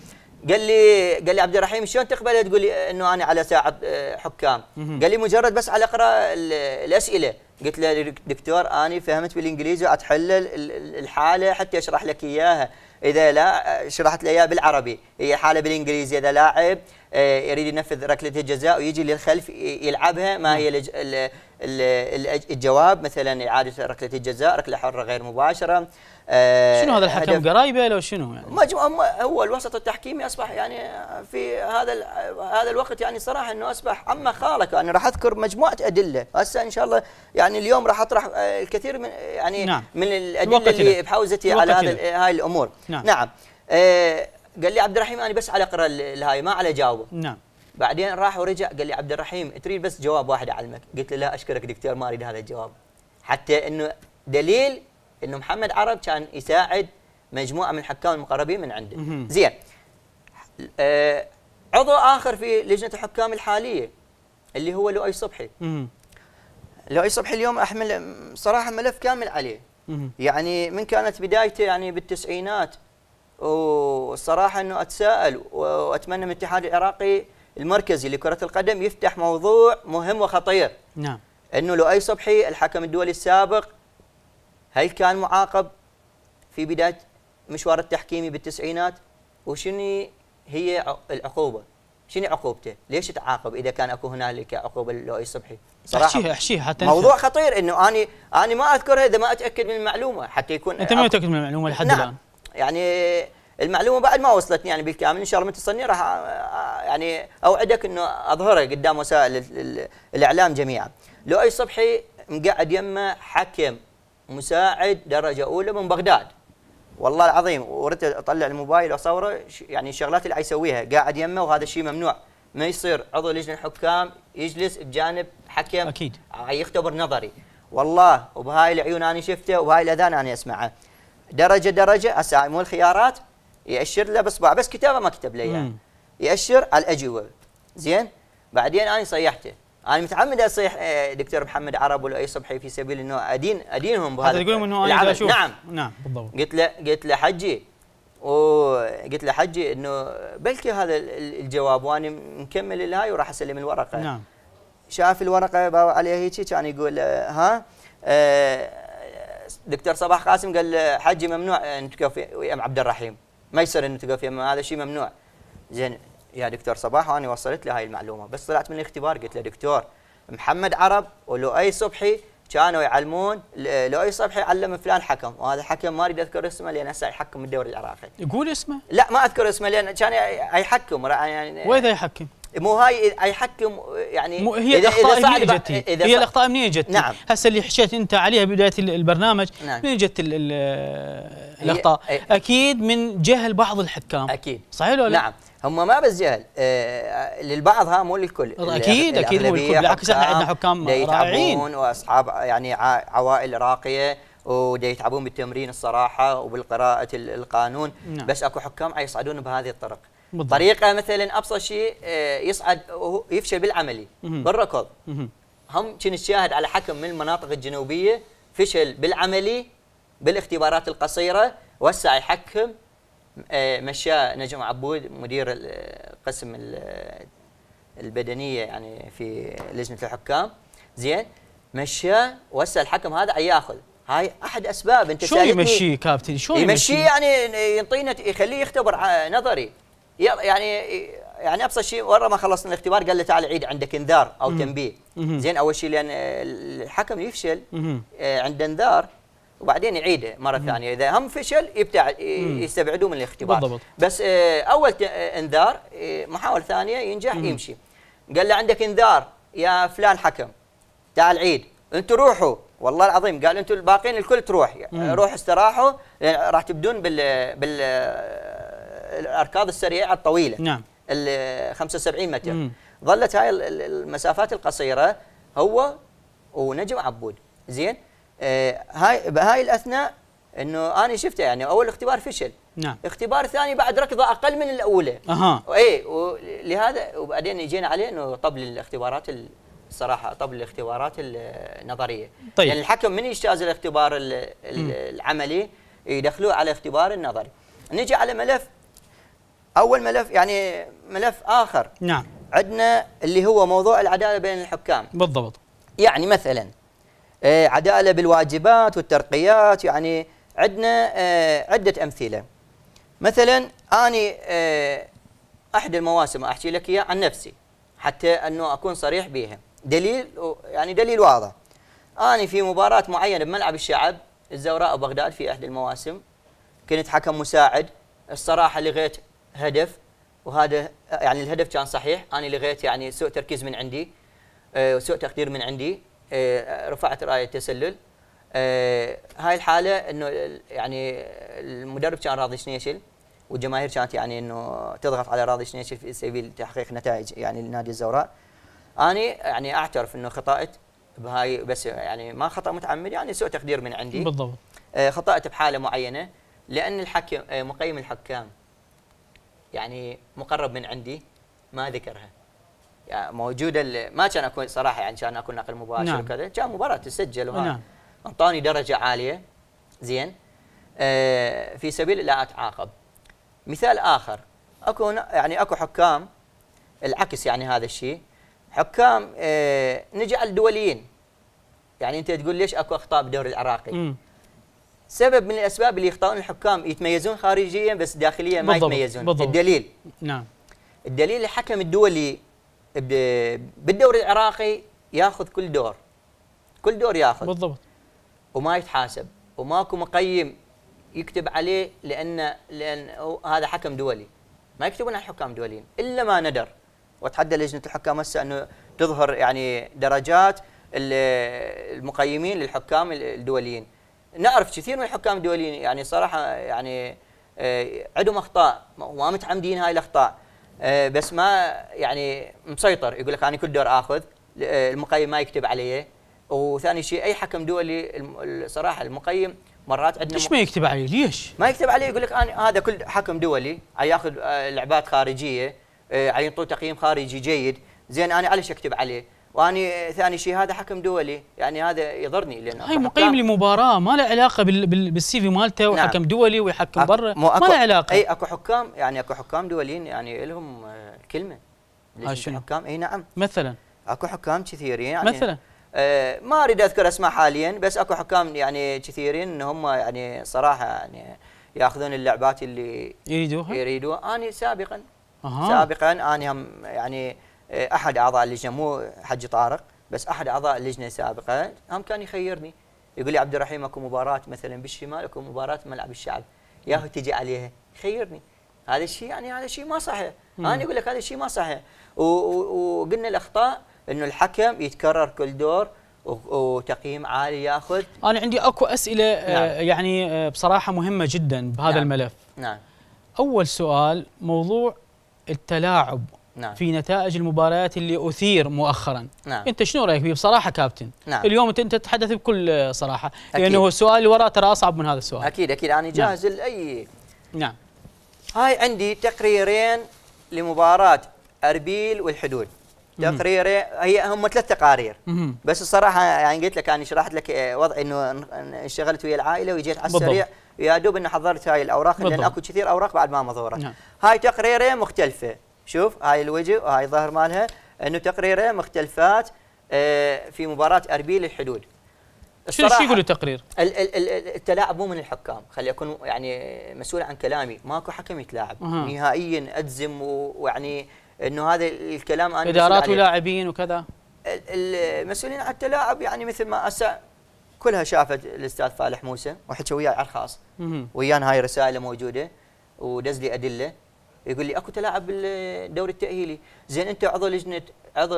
قال لي قال لي عبد الرحيم شلون تقبل تقول لي انه انا على ساعه آه، حكام قال لي مجرد بس على اقرا الاسئله قلت له دكتور انا فهمت بالانجليزي اتحلل الحاله حتى اشرح لك اياها اذا لا آه، شرحت له اياها بالعربي هي حاله بالانجليزي اذا لاعب آه، يريد ينفذ ركله الجزاء ويجي للخلف يلعبها ما هي الـ الـ الـ الجواب مثلا اعاده ركله الجزاء ركله حره غير مباشره آه، شنو هذا الحكم قرايبه لو شنو يعني؟ مجموعة هو الوسط التحكيمي اصبح يعني في هذا هذا الوقت يعني صراحه انه اصبح عما خالك يعني راح اذكر مجموعه ادله هسه ان شاء الله يعني اليوم راح اطرح آه، الكثير من يعني نعم. من الادله اللي بحوزتي على هذا هاي الامور نعم, نعم. آه قال لي عبد الرحيم انا بس على اقرا الهاي ما على جاوبه نعم بعدين راح ورجع قال لي عبد الرحيم تريد بس جواب واحد اعلمك قلت له لا اشكرك دكتور ما اريد هذا الجواب حتى انه دليل انه محمد عرب كان يساعد مجموعه من الحكام المقربين من عنده زين آه عضو اخر في لجنه الحكام الحاليه اللي هو لؤي صبحي لؤي صبحي اليوم احمل صراحه ملف كامل عليه يعني من كانت بدايته يعني بالتسعينات والصراحه انه اتساءل واتمنى من الاتحاد العراقي المركزي لكره القدم يفتح موضوع مهم وخطير نعم انه لؤي صبحي الحكم الدولي السابق هل كان معاقب في بداية مشوار التحكيمي بالتسعينات وشنو هي العقوبة شنو عقوبته؟ ليش تعاقب اذا كان اكو هنالك عقوبه للؤي الصبحي؟ صراحه احشيها احشيها حتى موضوع خطير انه اني انا ما اذكرها اذا ما اتاكد من المعلومه حتى يكون انت ما متاكد من المعلومه لحد نعم. الان نعم. يعني المعلومه بعد ما وصلتني يعني بالكامل ان شاء الله من تصلني راح يعني اوعدك انه اظهرها قدام وسائل الاعلام جميعا. لؤي الصبحي مقعد يمه حكم مساعد درجه اولى من بغداد والله العظيم وردت اطلع الموبايل واصوره يعني الشغلات اللي يسويها قاعد يمه وهذا الشيء ممنوع ما يصير عضو لجنه الحكام يجلس بجانب حكم اكيد آه، يختبر نظري والله وبهاي العيون انا شفته وبهاي الاذان انا اسمعه درجه درجه هسه مو الخيارات ياشر له باصبعه بس كتابه ما كتب لي اياه يعني. ياشر على الاجوبه زين بعدين انا صيحته انا متعمد اصيح إيه، دكتور محمد عرب ولؤي صبحي في سبيل انه ادين ادينهم بهذا تقول انه انا اشوف نعم نعم بالضبط قلت له قلت له حجي وقلت له حجي انه بلكي هذا الجواب وانا مكمل الهاي وراح اسلم الورقه نعم شاف الورقه باو عليها هيك كان يقول ها إيه، دكتور صباح قاسم قال حجي ممنوع ان تقف ويا عبد الرحيم ما يصير ان تقف هذا شيء ممنوع زين يا دكتور صباح وانا وصلت لي هاي المعلومه بس طلعت من الاختبار قلت له دكتور محمد عرب ولؤي صبحي كانوا يعلمون لؤي صبحي علم فلان حكم وهذا الحكم ما اريد اذكر اسمه لان هسه يحكم الدوري العراقي يقول اسمه لا ما اذكر اسمه لان كان يحكم يعني واذا يحكم مو هاي يحكم يعني مو هي إذا الاخطاء إذا منين جت هي الاخطاء منين جت نعم هسه اللي حشيت انت عليها بدايه البرنامج نعم منين جت الاخطاء اكيد من جهل بعض الحكام اكيد صحيح ولا نعم هم ما بس جهل آه، آه، للبعض ها مو للكل اكيد اكيد مو للكل بالعكس احنا عندنا حكام رائعين واصحاب يعني عوائل راقيه ودا يتعبون بالتمرين الصراحه وبالقراءه القانون نعم. بس اكو حكام يصعدون بهذه الطرق بالضبط. طريقه مثلا ابسط شيء آه، يصعد يفشل بالعملي بالركض هم كنا نشاهد على حكم من المناطق الجنوبيه فشل بالعملي بالاختبارات القصيره وسع يحكم آه، مشى نجم عبود مدير القسم البدنيه يعني في لجنه الحكام زين مشى وسع الحكم هذا ياخذ هاي احد اسباب انت شو يمشيه كابتن شو يمشيه يعني ينطينا يخليه يختبر نظري يعني يعني ابسط شيء ورا ما خلصنا الاختبار قال له تعال عيد عندك انذار او تنبيه زين اول شيء لان الحكم يفشل آه، عنده انذار وبعدين يعيده مره مم. ثانيه اذا هم فشل يبتعد يستبعدوه من الاختبار بالضبط. بس آه، اول آه، انذار آه، محاوله ثانيه ينجح مم. يمشي قال له عندك انذار يا فلان حكم تعال عيد انتوا روحوا والله العظيم قال انتوا الباقين الكل تروح يعني مم. روح استراحوا يعني راح تبدون بال بال الاركاض السريعه الطويله نعم ال 75 متر مم. ظلت هاي المسافات القصيره هو ونجم عبود زين آه، هاي بهاي الاثناء انه انا شفته يعني اول اختبار فشل نعم اختبار ثاني بعد ركضه اقل من الاولى اها اي ولهذا وبعدين اجينا عليه انه طبل الاختبارات الصراحه طبل الاختبارات النظريه طيب يعني الحكم من يجتاز الاختبار العملي يدخلوه على اختبار النظري نجي على ملف اول ملف يعني ملف اخر نعم عندنا اللي هو موضوع العداله بين الحكام بالضبط يعني مثلا إيه، عداله بالواجبات والترقيات يعني عندنا إيه، عده امثله مثلا اني إيه، احد المواسم احكي لك اياها عن نفسي حتى انه اكون صريح بها دليل يعني دليل واضح اني في مباراه معينه بملعب الشعب الزوراء وبغداد في احد المواسم كنت حكم مساعد الصراحه لغيت هدف وهذا يعني الهدف كان صحيح انا لغيت يعني سوء تركيز من عندي وسوء تقدير من عندي آه، رفعت رايه تسلل آه، هاي الحاله انه يعني المدرب كان راضي شنيشل والجماهير كانت يعني انه تضغط على راضي شنيشل في سبيل تحقيق نتائج يعني لنادي الزوراء. انا يعني اعترف انه خطأت بهاي بس يعني ما خطا متعمد يعني سوء تقدير من عندي. بالضبط. آه، خطأت بحاله معينه لان الحكم مقيم الحكام يعني مقرب من عندي ما ذكرها. موجوده ما كان اكون صراحه يعني كان اكون نقل مباشر نعم. وكذا كان مباراه تسجل وهذا نعم. انطاني درجه عاليه زين آه في سبيل لا اتعاقب مثال اخر اكو يعني اكو حكام العكس يعني هذا الشيء حكام آه نجعل دوليين يعني انت تقول ليش اكو اخطاء بالدوري العراقي م. سبب من الاسباب اللي يخطئون الحكام يتميزون خارجيا بس داخليا ما بالضبط. يتميزون بالضبط. الدليل نعم الدليل الحكم الدولي بالدوري العراقي ياخذ كل دور كل دور ياخذ بالضبط وما يتحاسب وماكو مقيم يكتب عليه لان لان هذا حكم دولي ما يكتبون على حكام دوليين الا ما ندر واتحدى لجنه الحكام هسه انه تظهر يعني درجات المقيمين للحكام الدوليين نعرف كثير من الحكام الدوليين يعني صراحه يعني آه، عندهم اخطاء وما متعمدين هاي الاخطاء آه، بس ما يعني مسيطر يقول لك انا كل دور اخذ آه، المقيم ما يكتب علي وثاني شيء اي حكم دولي الصراحه المقيم مرات عندنا ليش ما يكتب عليه؟ ليش؟ ما يكتب عليه يقول لك انا هذا كل حكم دولي ياخذ آه، لعبات خارجيه يعطوه تقييم خارجي جيد زين انا علش اكتب عليه؟ واني ثاني شيء هذا حكم دولي يعني هذا يضرني لان هاي مقيم لمباراه ما له علاقه بالسي في مالته نعم. وحكم نعم. دولي ويحكم برا ما له علاقه اي اكو حكام يعني اكو حكام دوليين يعني لهم آه، كلمه آه، حكام اي نعم مثلا اكو حكام كثيرين يعني مثلا آه ما اريد اذكر اسماء حاليا بس اكو حكام يعني كثيرين ان هم يعني صراحه يعني ياخذون اللعبات اللي يريدوها يريدوها اني سابقا أه. سابقا اني هم يعني آه، احد اعضاء اللجنه مو حجي طارق بس احد اعضاء اللجنه السابقه هم كان يخيرني يقول لي عبد الرحيم اكو مباراه مثلا بالشمال اكو مباراه ملعب الشعب ياهو تجي عليها خيرني هذا الشيء يعني هذا الشيء ما صحيح انا اقول لك هذا الشيء ما صحيح وقلنا الاخطاء انه الحكم يتكرر كل دور وتقييم عالي ياخذ انا عندي اكو اسئله آه، نعم. يعني آه، بصراحه مهمه جدا بهذا نعم. الملف نعم اول سؤال موضوع التلاعب نعم. في نتائج المباريات اللي اثير مؤخرا نعم. انت شنو رايك فيه بصراحه كابتن نعم. اليوم انت تتحدث بكل صراحه أكيد. لانه السؤال اللي ترى اصعب من هذا السؤال اكيد اكيد انا نعم. جاهز نعم. لاي نعم هاي عندي تقريرين لمباراه اربيل والحدود تقرير هي هم ثلاث تقارير بس الصراحه يعني قلت لك انا شرحت لك آه، وضع انه انشغلت ويا العائله وجيت على السريع يا دوب اني حضرت هاي الاوراق لان اكو كثير اوراق بعد ما مظهوره نعم. هاي تقريرين مختلفه شوف هاي الوجه وهاي الظهر مالها انه تقريره مختلفات آه، في مباراه اربيل الحدود شو شو يقول التقرير؟ التلاعب مو من الحكام، خلي اكون يعني مسؤول عن كلامي، ماكو حكم يتلاعب نهائيا اجزم ويعني انه هذا الكلام انا ادارات ولاعبين وكذا المسؤولين عن التلاعب يعني مثل ما هسه كلها شافت الاستاذ فالح موسى وحكى وياي على الخاص ويان هاي رسائله موجوده ودز لي ادله يقول لي اكو تلاعب بالدوري التاهيلي زين انت عضو لجنه عضو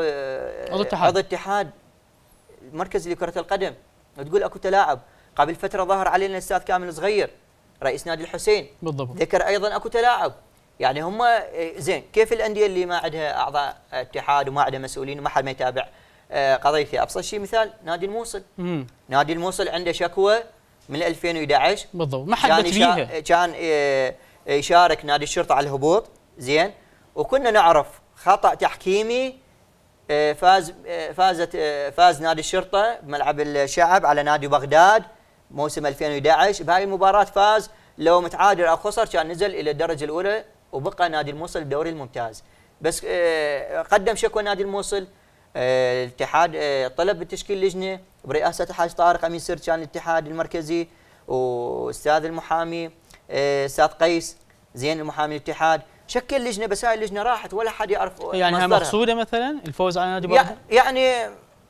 عضو اتحاد عضو اتحاد المركز لكره القدم تقول اكو تلاعب قبل فتره ظهر علينا الاستاذ كامل صغير رئيس نادي الحسين بالضبط ذكر ايضا اكو تلاعب يعني هم زين كيف الانديه اللي ما عندها اعضاء اتحاد وما عندها مسؤولين وما حد ما يتابع آه، قضيتها ابسط شيء مثال نادي الموصل مم. نادي الموصل عنده شكوى من 2011 بالضبط ما حد يعني بيها كان يشارك نادي الشرطه على الهبوط زين وكنا نعرف خطا تحكيمي آه، فاز آه، فازت آه، فاز نادي الشرطه بملعب الشعب على نادي بغداد موسم 2011 بهاي المباراه فاز لو متعادل او خسر كان نزل الى الدرجه الاولى وبقى نادي الموصل الدوري الممتاز بس قدم شكوى نادي الموصل الاتحاد طلب بتشكيل لجنه برئاسه الحاج طارق امين سر كان الاتحاد المركزي واستاذ المحامي استاذ آه، قيس زين المحامي الاتحاد شكل لجنه بس هاي اللجنه راحت ولا حد يعرف يعني هاي مقصوده مثلا الفوز على نادي بغداد يعني،,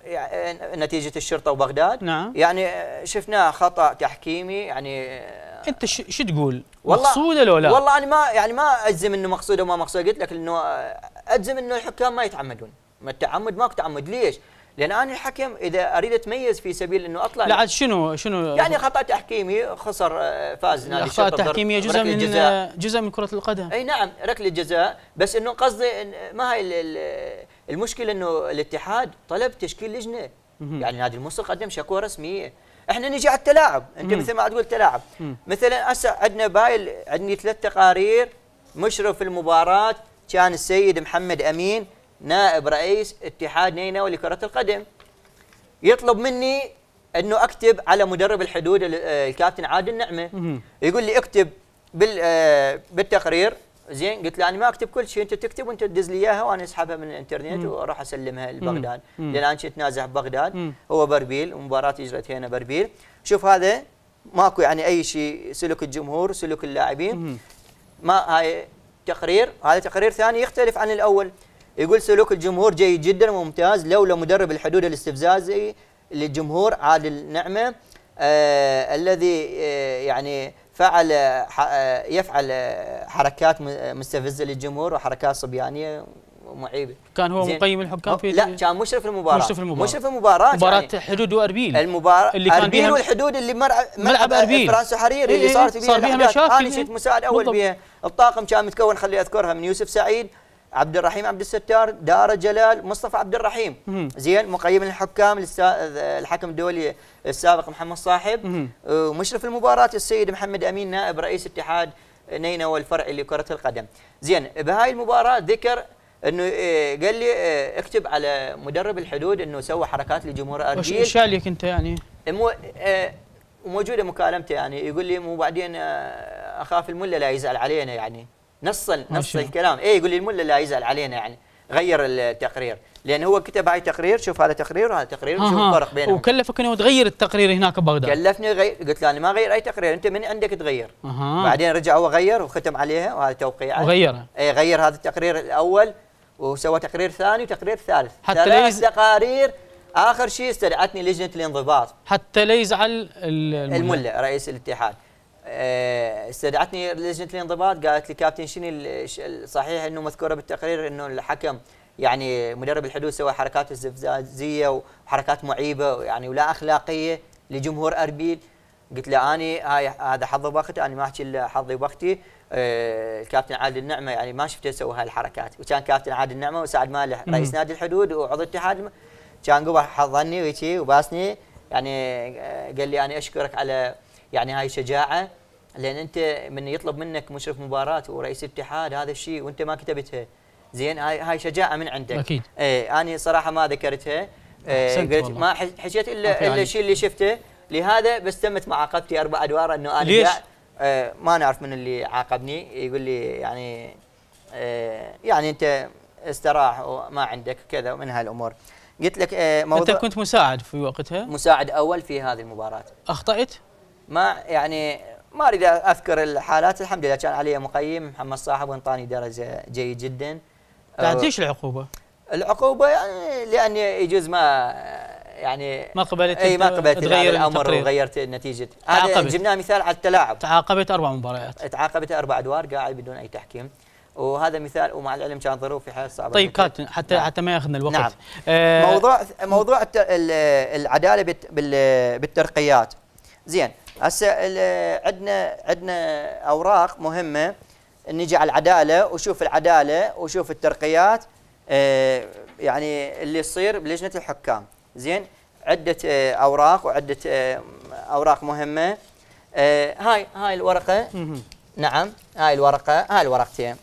يعني نتيجه الشرطه وبغداد نعم يعني شفناه خطا تحكيمي يعني آه، انت شو تقول؟ مقصوده لو لا؟ والله انا ما يعني ما اجزم انه مقصوده وما مقصوده قلت لك انه آه، اجزم انه الحكام ما يتعمدون ما التعمد ماكو تعمد ليش؟ لان انا الحكم اذا اريد اتميز في سبيل انه اطلع لا عاد شنو شنو يعني خطا تحكيمي خسر آه، فاز نادي اخطاء التحكيميه جزء من جزء من كره القدم اي نعم ركله جزاء بس انه قصدي ما هي المشكله انه الاتحاد طلب تشكيل لجنه يعني نادي الموصل قدم شكوى رسميه احنا نجي على التلاعب انت مثل ما تقول تلاعب مثلا هسه عندنا بايل عندي ثلاث تقارير مشرف المباراه كان السيد محمد امين نائب رئيس اتحاد نينوى لكرة القدم يطلب مني انه اكتب على مدرب الحدود آه، الكابتن عادل نعمه يقول لي اكتب آه، بالتقرير زين قلت له انا ما اكتب كل شيء انت تكتب وانت تدز لي اياها وانا اسحبها من الانترنت واروح اسلمها لبغداد لان انا كنت نازح ببغداد هو بربيل ومباراه اجرت هنا بربيل شوف هذا ماكو يعني اي شيء سلوك الجمهور سلوك اللاعبين ما هاي تقرير هذا تقرير ثاني يختلف عن الاول يقول سلوك الجمهور جيد جدا وممتاز لولا مدرب الحدود الاستفزازي للجمهور عادل نعمه آه الذي آه يعني فعل آه يفعل آه، حركات آه، مستفزه للجمهور وحركات صبيانيه ومعيبه كان هو مقيم الحكام في لا كان مشرف المباراه مشرف المباراه مشرف المباراه مباراه يعني حدود واربيل المباراه اللي كان اربيل والحدود اللي ملعب ملعب اربيل فرنسا حريري إيه، اللي إيه، صارت بيها صار فيها مشاكل انا شفت مساعد اول بيها الطاقم كان متكون خلي اذكرها من يوسف سعيد عبد الرحيم عبد الستار دار جلال مصطفى عبد الرحيم زين مقيم الحكام الحكم الدولي السابق محمد صاحب ومشرف آه، المباراه السيد محمد امين نائب رئيس اتحاد نينوى الفرعي لكره القدم زين بهاي المباراه ذكر انه آه، قال لي آه، اكتب على مدرب الحدود انه سوى حركات لجمهور ارجيل وش شالك انت يعني؟ مو موجوده مكالمته يعني يقول لي مو بعدين اخاف المله لا يزعل علينا يعني نص نص الكلام اي يقول لي الملا لا يزعل علينا يعني غير التقرير لان هو كتب هاي تقرير شوف هذا تقرير وهذا تقرير شوف الفرق بينهم وكلفك انه تغير التقرير هناك ببغداد كلفني غير قلت له انا ما غير اي تقرير انت من عندك تغير أه. بعدين رجع هو غير وختم عليها وهذا توقيع وغيرها اي غير هذا التقرير الاول وسوى تقرير ثاني وتقرير ثالث حتى ثلاث تقارير اخر شيء استدعتني لجنه الانضباط حتى لا يزعل الملا رئيس الاتحاد آه، استدعتني لجنه الانضباط قالت لي كابتن شنو صحيح انه مذكوره بالتقرير انه الحكم يعني مدرب الحدود سوى حركات استفزازيه وحركات معيبه يعني ولا اخلاقيه لجمهور اربيل قلت له اني هاي هذا حظي وقتي انا ما احكي الا حظي وقتي آه، الكابتن عادل النعمه يعني ما شفته يسوي هاي الحركات وكان كابتن عادل النعمه وسعد مالح رئيس نادي الحدود وعضو اتحاد كان قبل حضني ويجي وباسني يعني آه، قال لي انا اشكرك على يعني هاي شجاعه لان انت من يطلب منك مشرف مباراه ورئيس اتحاد هذا الشيء وانت ما كتبتها زين هاي هاي شجاعه من عندك اكيد ايه انا صراحه ما ذكرتها إيه، قلت ما حشيت الا الا الشيء اللي شفته لهذا بس تمت معاقبتي اربع ادوار انه انا ليش؟ آه ما نعرف من اللي عاقبني يقول لي يعني آه يعني انت استراح وما عندك كذا ومن هالامور قلت لك آه موضوع انت كنت مساعد في وقتها مساعد اول في هذه المباراه اخطات ما يعني ما اريد اذكر الحالات الحمد لله كان علي مقيم محمد صاحب وانطاني درجه جيد جدا كانت أه، ايش العقوبه؟ العقوبه يعني لاني يجوز ما يعني ما قبلت اي ما قبلت تغير الامر وغيرت النتيجه تعاقبت جبنا مثال على التلاعب تعاقبت اربع مباريات تعاقبت اربع ادوار قاعد بدون اي تحكيم وهذا مثال ومع العلم كان ظروفي حياه صعبه طيب كابتن حتى نعم. حتى ما ياخذنا الوقت نعم. آه موضوع موضوع العداله بالترقيات زين هسه عندنا عندنا اوراق مهمه نجي على العداله وشوف العداله وشوف الترقيات آه، يعني اللي يصير بلجنه الحكام زين عده آه، اوراق وعده آه، اوراق مهمه هاي هاي الورقه نعم هاي الورقه هاي الورقتين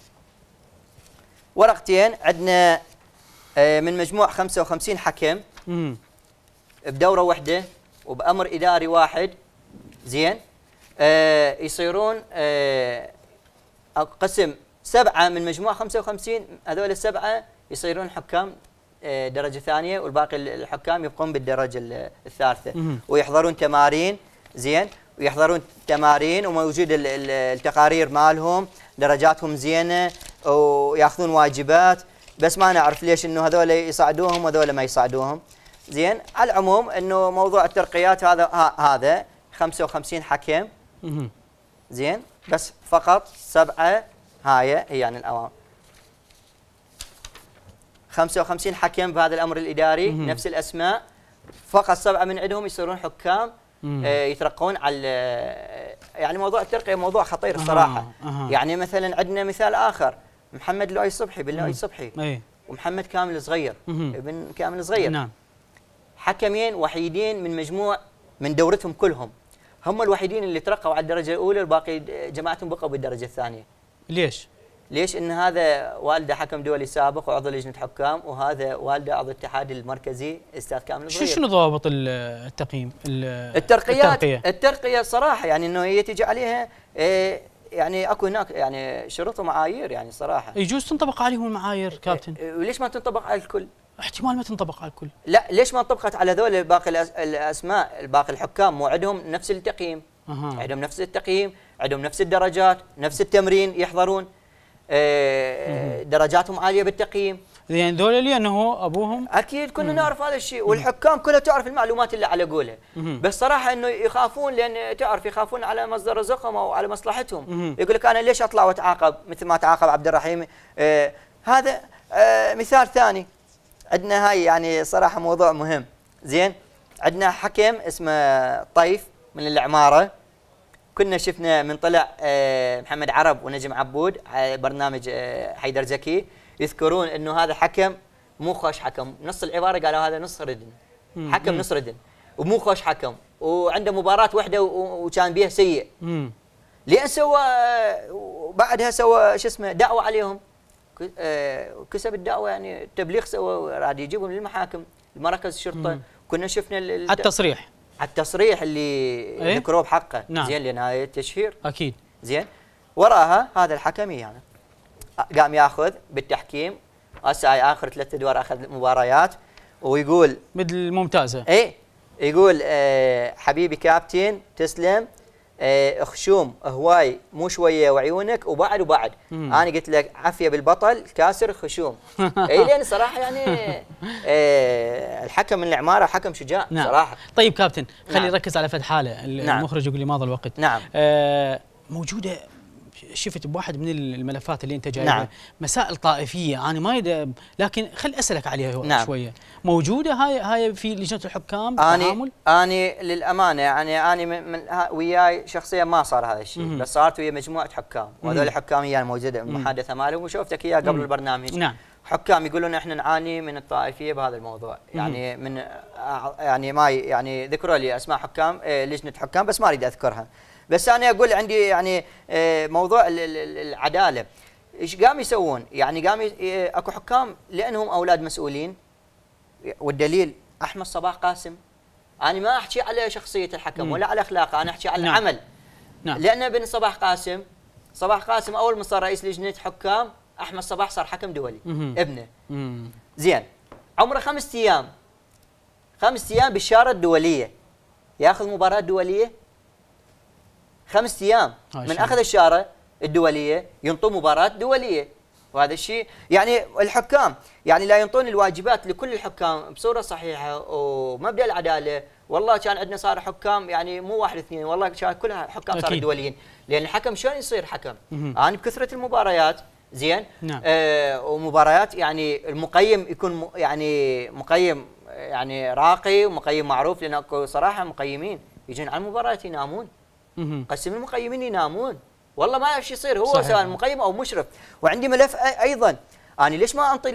ورقتين عندنا من مجموع 55 حكم بدوره واحده وبامر اداري واحد زين آه يصيرون آه قسم سبعه من مجموع 55 هذول السبعه يصيرون حكام آه درجه ثانيه والباقي الحكام يبقون بالدرجه الثالثه ويحضرون تمارين زين ويحضرون تمارين وموجود التقارير مالهم درجاتهم زينه وياخذون واجبات بس ما نعرف ليش انه هذول يصعدوهم وهذول ما يصعدوهم زين على العموم انه موضوع الترقيات هذا هذا 55 حكم زين بس فقط سبعه هاي هي يعني الاوامر 55 حكم بهذا الامر الاداري مم. نفس الاسماء فقط سبعه من عندهم يصيرون حكام آه يترقون على آه، يعني موضوع الترقيه موضوع خطير الصراحه آه. آه. يعني مثلا عندنا مثال اخر محمد لؤي صبحي بن لؤي صبحي إيه. ومحمد كامل صغير مم. ابن كامل صغير نعم حكمين وحيدين من مجموع من دورتهم كلهم هم الوحيدين اللي ترقوا على الدرجه الاولى الباقي جماعتهم بقوا بالدرجه الثانيه ليش ليش ان هذا والده حكم دولي سابق وعضو لجنه حكام وهذا والده عضو الاتحاد المركزي استاذ كامل شو شنو ضوابط التقييم الترقيات الترقيه الترقيه صراحه يعني انه هي تجي عليها إيه يعني اكو هناك يعني شروط ومعايير يعني صراحه يجوز تنطبق عليهم المعايير إيه، كابتن إيه، وليش ما تنطبق على الكل احتمال ما تنطبق على الكل لا ليش ما انطبقت على ذول باقي الاسماء باقي الحكام مو عندهم نفس التقييم أه. عندهم نفس التقييم عندهم نفس الدرجات نفس التمرين يحضرون آه، درجاتهم عاليه بالتقييم زين يعني ذول لانه ابوهم اكيد كنا نعرف هذا الشيء والحكام كلها تعرف المعلومات اللي على قولها بس صراحه انه يخافون لان تعرف يخافون على مصدر رزقهم او على مصلحتهم يقول لك انا ليش اطلع واتعاقب مثل ما تعاقب عبد الرحيم آه هذا آه مثال ثاني عندنا هاي يعني صراحه موضوع مهم زين عندنا حكم اسمه طيف من العماره كنا شفنا من طلع آه، محمد عرب ونجم عبود آه، برنامج آه، حيدر زكي يذكرون انه هذا حكم مو خوش حكم نص العباره قالوا هذا نص ردن حكم نص ردن ومو خوش حكم وعنده مباراه واحده وكان بيها سيء ليه سوى بعدها سوى شو اسمه دعوه عليهم آه، كسب الدعوه يعني التبليغ راد يجيبهم للمحاكم لمراكز الشرطه كنا شفنا التصريح التصريح اللي ايه؟ ذكروه بحقه نعم. زين لنهايه التشهير اكيد زين وراها هذا الحكمي يعني قام ياخذ بالتحكيم هسه اخر ثلاث ادوار اخذ مباريات ويقول مثل الممتازه اي يقول آه حبيبي كابتن تسلم آه، خشوم هواي مو شويه وعيونك وبعد وبعد مم. انا قلت لك عافيه بالبطل كاسر خشوم اي لان صراحه يعني آه، الحكم من العماره حكم شجاع نعم. صراحه طيب كابتن خلي نعم. على فد حاله المخرج نعم. يقول لي ماضى الوقت نعم آه موجوده شفت بواحد من الملفات اللي انت جايبها نعم. مسائل طائفيه انا ما يد... لكن خل اسالك عليها نعم. شويه موجوده هاي هاي في لجنه الحكام اني اني للامانه يعني اني من وياي شخصيا ما صار هذا الشيء بس صارت ويا مجموعه حكام وهذول الحكام هي يعني موجوده المحادثه مالهم وشفتك اياها قبل مم. البرنامج نعم حكام يقولون احنا نعاني من الطائفيه بهذا الموضوع يعني من يعني ما يعني ذكروا لي اسماء حكام إيه، لجنه حكام بس ما اريد اذكرها بس انا اقول عندي يعني آه، موضوع العداله ايش قام يسوون؟ يعني قام آه، اكو حكام لانهم اولاد مسؤولين والدليل احمد صباح قاسم انا ما احكي على شخصيه الحكم ولا على اخلاقه انا احكي على نعم. العمل نعم لان ابن صباح قاسم صباح قاسم اول ما صار رئيس لجنه حكام احمد صباح صار حكم دولي ابنه زين عمره خمس ايام خمس ايام بالشاره الدوليه ياخذ مباراه دوليه خمس ايام من اخذ الشاره الدوليه ينطوا مباراه دوليه وهذا الشيء يعني الحكام يعني لا ينطون الواجبات لكل الحكام بصوره صحيحه ومبدا العداله والله كان عندنا صار حكام يعني مو واحد اثنين والله كان كلها حكام صاروا دوليين لان الحكم شلون يصير حكم؟ انا يعني بكثره المباريات زين نعم. آه ومباريات يعني المقيم يكون يعني مقيم يعني راقي ومقيم معروف لان اكو صراحه مقيمين يجون على المباريات ينامون قسم المقيمين ينامون والله ما يعرف شو يصير هو سواء مقيم او مشرف وعندي ملف ايضا انا ليش ما انطي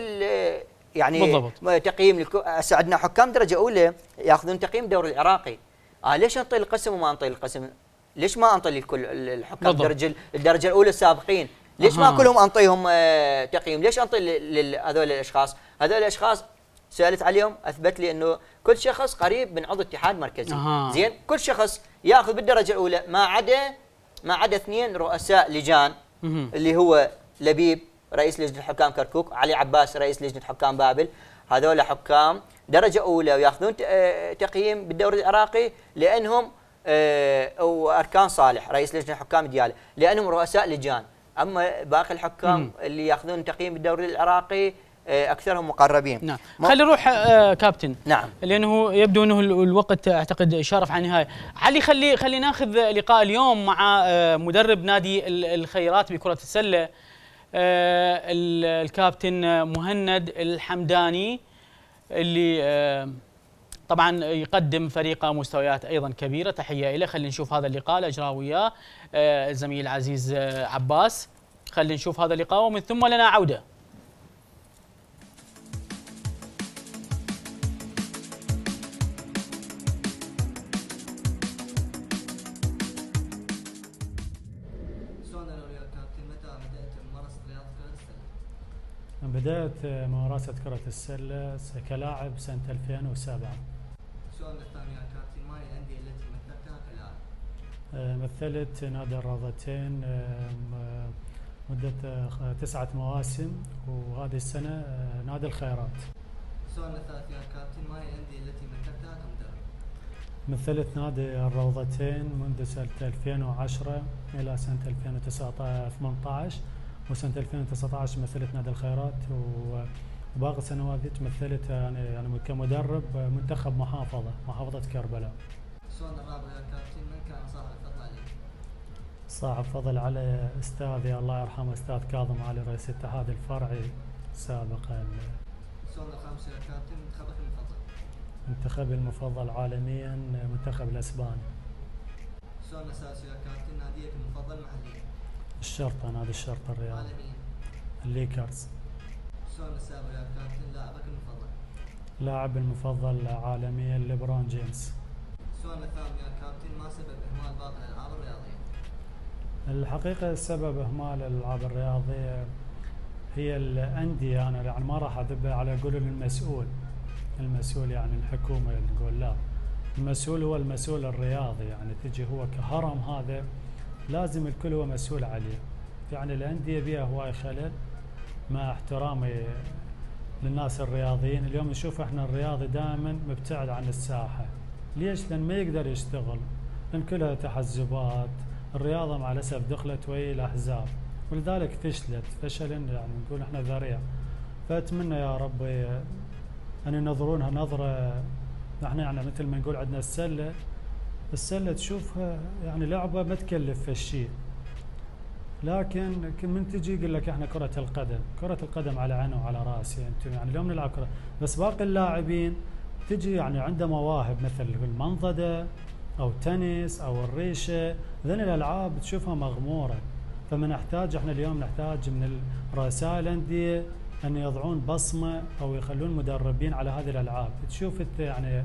يعني بالضبط. تقييم للكو... عندنا حكام درجه اولى ياخذون تقييم دور العراقي آه ليش انطي القسم وما انطي القسم ليش ما انطي للكل الحكام الدرجه الدرجه الاولى السابقين ليش أه. ما كلهم انطيهم آه تقييم ليش انطي لهذول الاشخاص هذول الاشخاص سالت عليهم اثبت لي انه كل شخص قريب من عضو اتحاد مركزي أه. زين كل شخص ياخذ بالدرجه الاولى ما عدا ما عدا اثنين رؤساء لجان اللي هو لبيب رئيس لجنه حكام كركوك علي عباس رئيس لجنه حكام بابل هذول حكام درجه اولى وياخذون آه، تقييم بالدوري العراقي لانهم آه، واركان صالح رئيس لجنه حكام ديالى لانهم رؤساء لجان اما باقي الحكام اللي ياخذون تقييم بالدوري العراقي آه، اكثرهم مقربين نعم خلي نروح آه، كابتن نعم لانه يبدو انه الوقت اعتقد شارف على النهايه علي خلي خلي ناخذ لقاء اليوم مع آه، مدرب نادي الخيرات بكره السله الكابتن مهند الحمداني اللي طبعا يقدم فريقه مستويات ايضا كبيره تحيه اليه خلينا نشوف هذا اللقاء اجراه وياه الزميل العزيز عباس خلينا نشوف هذا اللقاء ومن ثم لنا عوده بدأت ممارسة آه، كرة السلة كلاعب سنة 2007 سؤالنا الثاني عن كابتن ما هي الأندية التي مثلتها كلاعب آه، مثلت نادي الراضتين آه، مدة تسعة مواسم وهذه السنة نادي الخيرات سؤالنا الثالث يا كابتن ما هي الأندية التي مثلتها كمدرب؟ مثلت نادي الروضتين منذ سنة 2010 إلى سنة 18. وسنه 2019 مثلت نادي الخيرات وباقي السنوات ذيك مثلت يعني انا يعني كمدرب منتخب محافظه محافظه كربلاء. السؤال الرابع يا كابتن من كان صاحب الفضل عليك؟ صاحب فضل على استاذي الله يرحمه استاذ كاظم علي رئيس الاتحاد الفرعي سابقا. السؤال الخامس يا كابتن منتخبك المفضل؟ منتخبي المفضل عالميا منتخب الاسباني. السؤال الاساسي يا كابتن ناديك المفضل محليا؟ الشرطة نادي الشرطة الرياضي الليكرز شلون يا كابتن لاعبك المفضل؟ لاعب المفضل عالميا ليبرون جيمس سؤال الثاني يا كابتن ما سبب اهمال بعض الالعاب الرياضيه؟ الحقيقه السبب اهمال الالعاب الرياضيه هي الانديه انا يعني ما راح اذبها على قول المسؤول المسؤول يعني الحكومه نقول لا المسؤول هو المسؤول الرياضي يعني تجي هو كهرم هذا لازم الكل هو مسؤول عليه يعني الانديه بيها هواي خلل مع احترامي للناس الرياضيين اليوم نشوف احنا الرياضي دائما مبتعد عن الساحه ليش لان ما يقدر يشتغل لان كلها تحزبات الرياضه مع الاسف دخلت ويا الاحزاب ولذلك فشلت فشل يعني نقول احنا ذريع فاتمنى يا ربي ان ينظرونها نظره احنا يعني مثل ما نقول عندنا السله السله تشوفها يعني لعبه ما تكلف شيء لكن من تجي يقول لك احنا كره القدم كره القدم على عينه وعلى راسي انتم يعني اليوم نلعب كره بس باقي اللاعبين تجي يعني عنده مواهب مثل المنضده او تنس او الريشه ذن الالعاب تشوفها مغموره فمن نحتاج احنا اليوم نحتاج من رؤساء الانديه ان يضعون بصمه او يخلون مدربين على هذه الالعاب تشوف يعني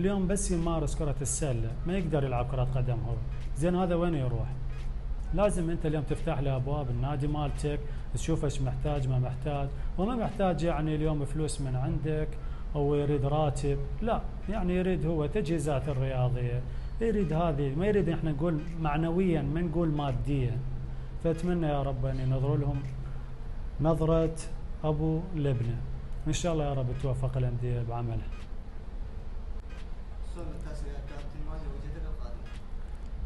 اليوم بس يمارس كرة السلة ما يقدر يلعب كرة قدم هو زين هذا وين يروح لازم انت اليوم تفتح له ابواب النادي مالتك تشوف ايش محتاج ما محتاج وما محتاج يعني اليوم فلوس من عندك او يريد راتب لا يعني يريد هو تجهيزات الرياضيه يريد هذه ما يريد احنا نقول معنويا ما نقول ماديا فاتمنى يا رب ان ينظروا لهم نظره ابو لبنه ان شاء الله يا رب توفق الانديه بعملها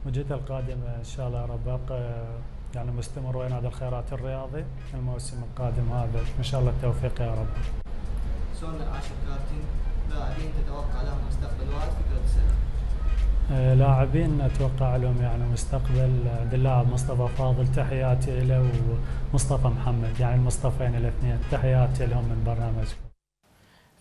الدور القادمه؟ ان شاء الله رب ابقى يعني مستمر وين هذا الخيرات الرياضي الموسم القادم هذا ان شاء الله التوفيق يا رب. سؤال العاشر كابتن لاعبين تتوقع لهم مستقبل واد في كره السله؟ لاعبين اتوقع لهم يعني مستقبل عند اللاعب مصطفى فاضل تحياتي له ومصطفى محمد يعني المصطفين الاثنين تحياتي لهم من برنامجكم.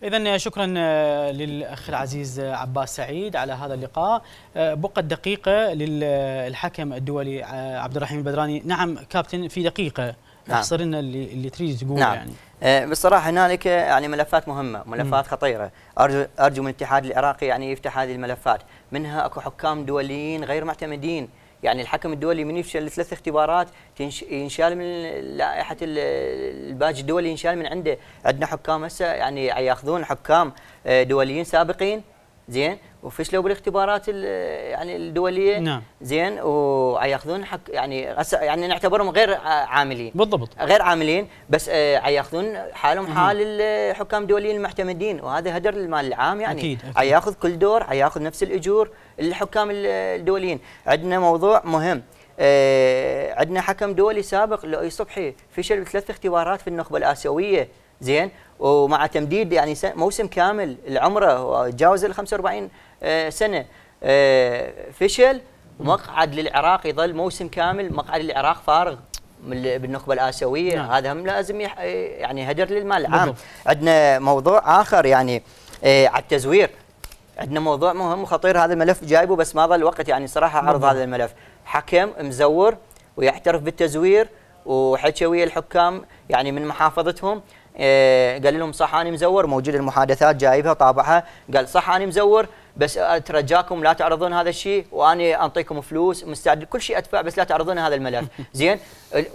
إذا شكرا آه، للأخ العزيز آه، عباس سعيد على هذا اللقاء آه، بقت دقيقة للحكم الدولي عبد الرحيم البدراني نعم كابتن في دقيقة نعم. لنا اللي, اللي تريد تقوله نعم. يعني بصراحه هنالك يعني ملفات مهمه ملفات خطيره ارجو ارجو من الاتحاد العراقي يعني يفتح هذه الملفات منها اكو حكام دوليين غير معتمدين يعني الحكم الدولي من يفشل ثلاث اختبارات ينشال من لائحه الباج الدولي ينشال من عنده عندنا حكام هسه يعني ياخذون حكام آه، دوليين سابقين زين وفشلوا بالاختبارات يعني الدوليه نعم زين وعياخذون حق يعني يعني نعتبرهم غير عاملين بالضبط غير عاملين بس آه، عياخذون حالهم حال الحكام الدوليين المعتمدين وهذا هدر المال العام يعني أكيد أكيد. عياخذ كل دور عياخذ نفس الاجور الحكام الدوليين عندنا موضوع مهم آه، عندنا حكم دولي سابق لؤي صبحي فشل بثلاث اختبارات في النخبه الاسيويه زين ومع تمديد يعني موسم كامل العمره تجاوز ال 45 آه، سنه آه، فشل مقعد للعراق يظل موسم كامل مقعد للعراق فارغ بالنخبه الاسيويه نعم. هذا هم لازم يعني هدر للمال العام عندنا موضوع اخر يعني آه، على التزوير عندنا موضوع مهم وخطير هذا الملف جايبه بس ما ظل وقت يعني صراحه عرض هذا الملف حكم مزور ويعترف بالتزوير وحكي ويا الحكام يعني من محافظتهم إيه، قال لهم صح انا مزور موجود المحادثات جايبها طابعها قال صح انا مزور بس اترجاكم لا تعرضون هذا الشيء واني اعطيكم فلوس مستعد كل شيء ادفع بس لا تعرضون هذا الملف زين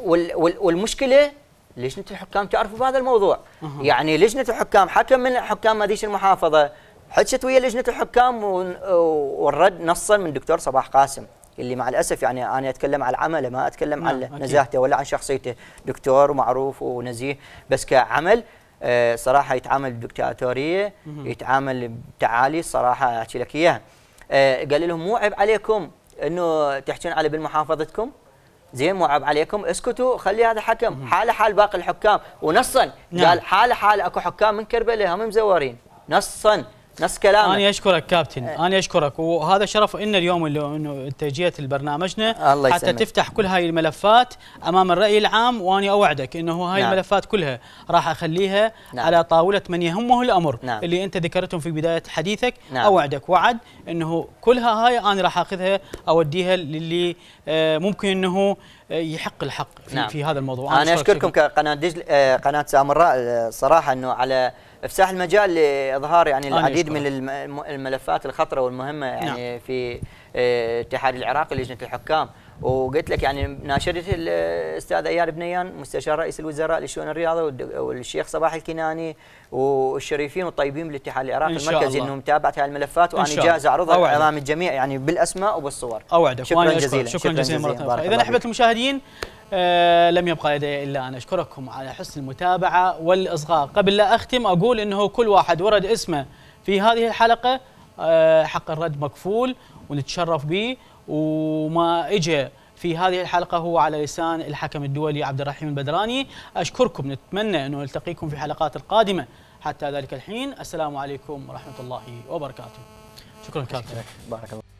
وال وال والمشكله لجنه الحكام تعرفوا بهذا الموضوع يعني لجنه الحكام حكم من حكام هذه المحافظه حكت ويا لجنه الحكام والرد نصا من دكتور صباح قاسم اللي مع الاسف يعني انا اتكلم عن عمله ما اتكلم نعم، عن نزاهته ولا عن شخصيته دكتور معروف ونزيه بس كعمل آه، صراحه يتعامل بدكتاتوريه يتعامل بتعالي صراحه احكي لك اياها آه، قال لهم مو عيب عليكم انه تحكون على بالمحافظتكم زين مو عيب عليكم اسكتوا خلي هذا حكم حاله حال باقي الحكام ونصا نعم. قال حاله حال اكو حكام من كربلاء هم مزورين نصا نفس كلامك انا اشكرك كابتن إيه. انا اشكرك وهذا شرف ان اليوم اللي انه انت جيت لبرنامجنا الله حتى تفتح كل هاي الملفات امام الراي العام وانا اوعدك انه هاي نعم. الملفات كلها راح اخليها نعم. على طاوله من يهمه الامر نعم. اللي انت ذكرتهم في بدايه حديثك نعم. اوعدك وعد انه كلها هاي انا راح اخذها اوديها للي آه، ممكن انه آه، يحق الحق في, نعم. في هذا الموضوع انا, أنا اشكركم كقناه دجل آه، قناه سامراء صراحه انه على إفساح المجال لإظهار يعني آه، العديد من الملفات الخطرة والمهمة نعم. يعني نعم. في الاتحاد آه، العراقي لجنة الحكام وقلت لك يعني ناشدت الاستاذ ايار بنيان مستشار رئيس الوزراء لشؤون الرياضه والشيخ صباح الكناني والشريفين والطيبين بالاتحاد العراقي المركزي انهم متابعه هاي الملفات وانا جاهز اعرضها امام الجميع يعني بالاسماء وبالصور اوعدك شكرا جزيلا شكرا, جزيلا, مره جزيلا, اذا احبت المشاهدين آه، لم يبقى لدي الا ان اشكركم على حسن المتابعه والاصغاء، قبل لا اختم اقول انه كل واحد ورد اسمه في هذه الحلقه آه، حق الرد مكفول ونتشرف به وما اجى في هذه الحلقه هو على لسان الحكم الدولي عبد الرحيم البدراني، اشكركم نتمنى انه نلتقيكم في حلقات القادمه حتى ذلك الحين السلام عليكم ورحمه الله وبركاته. شكرا كابتن. بارك الله.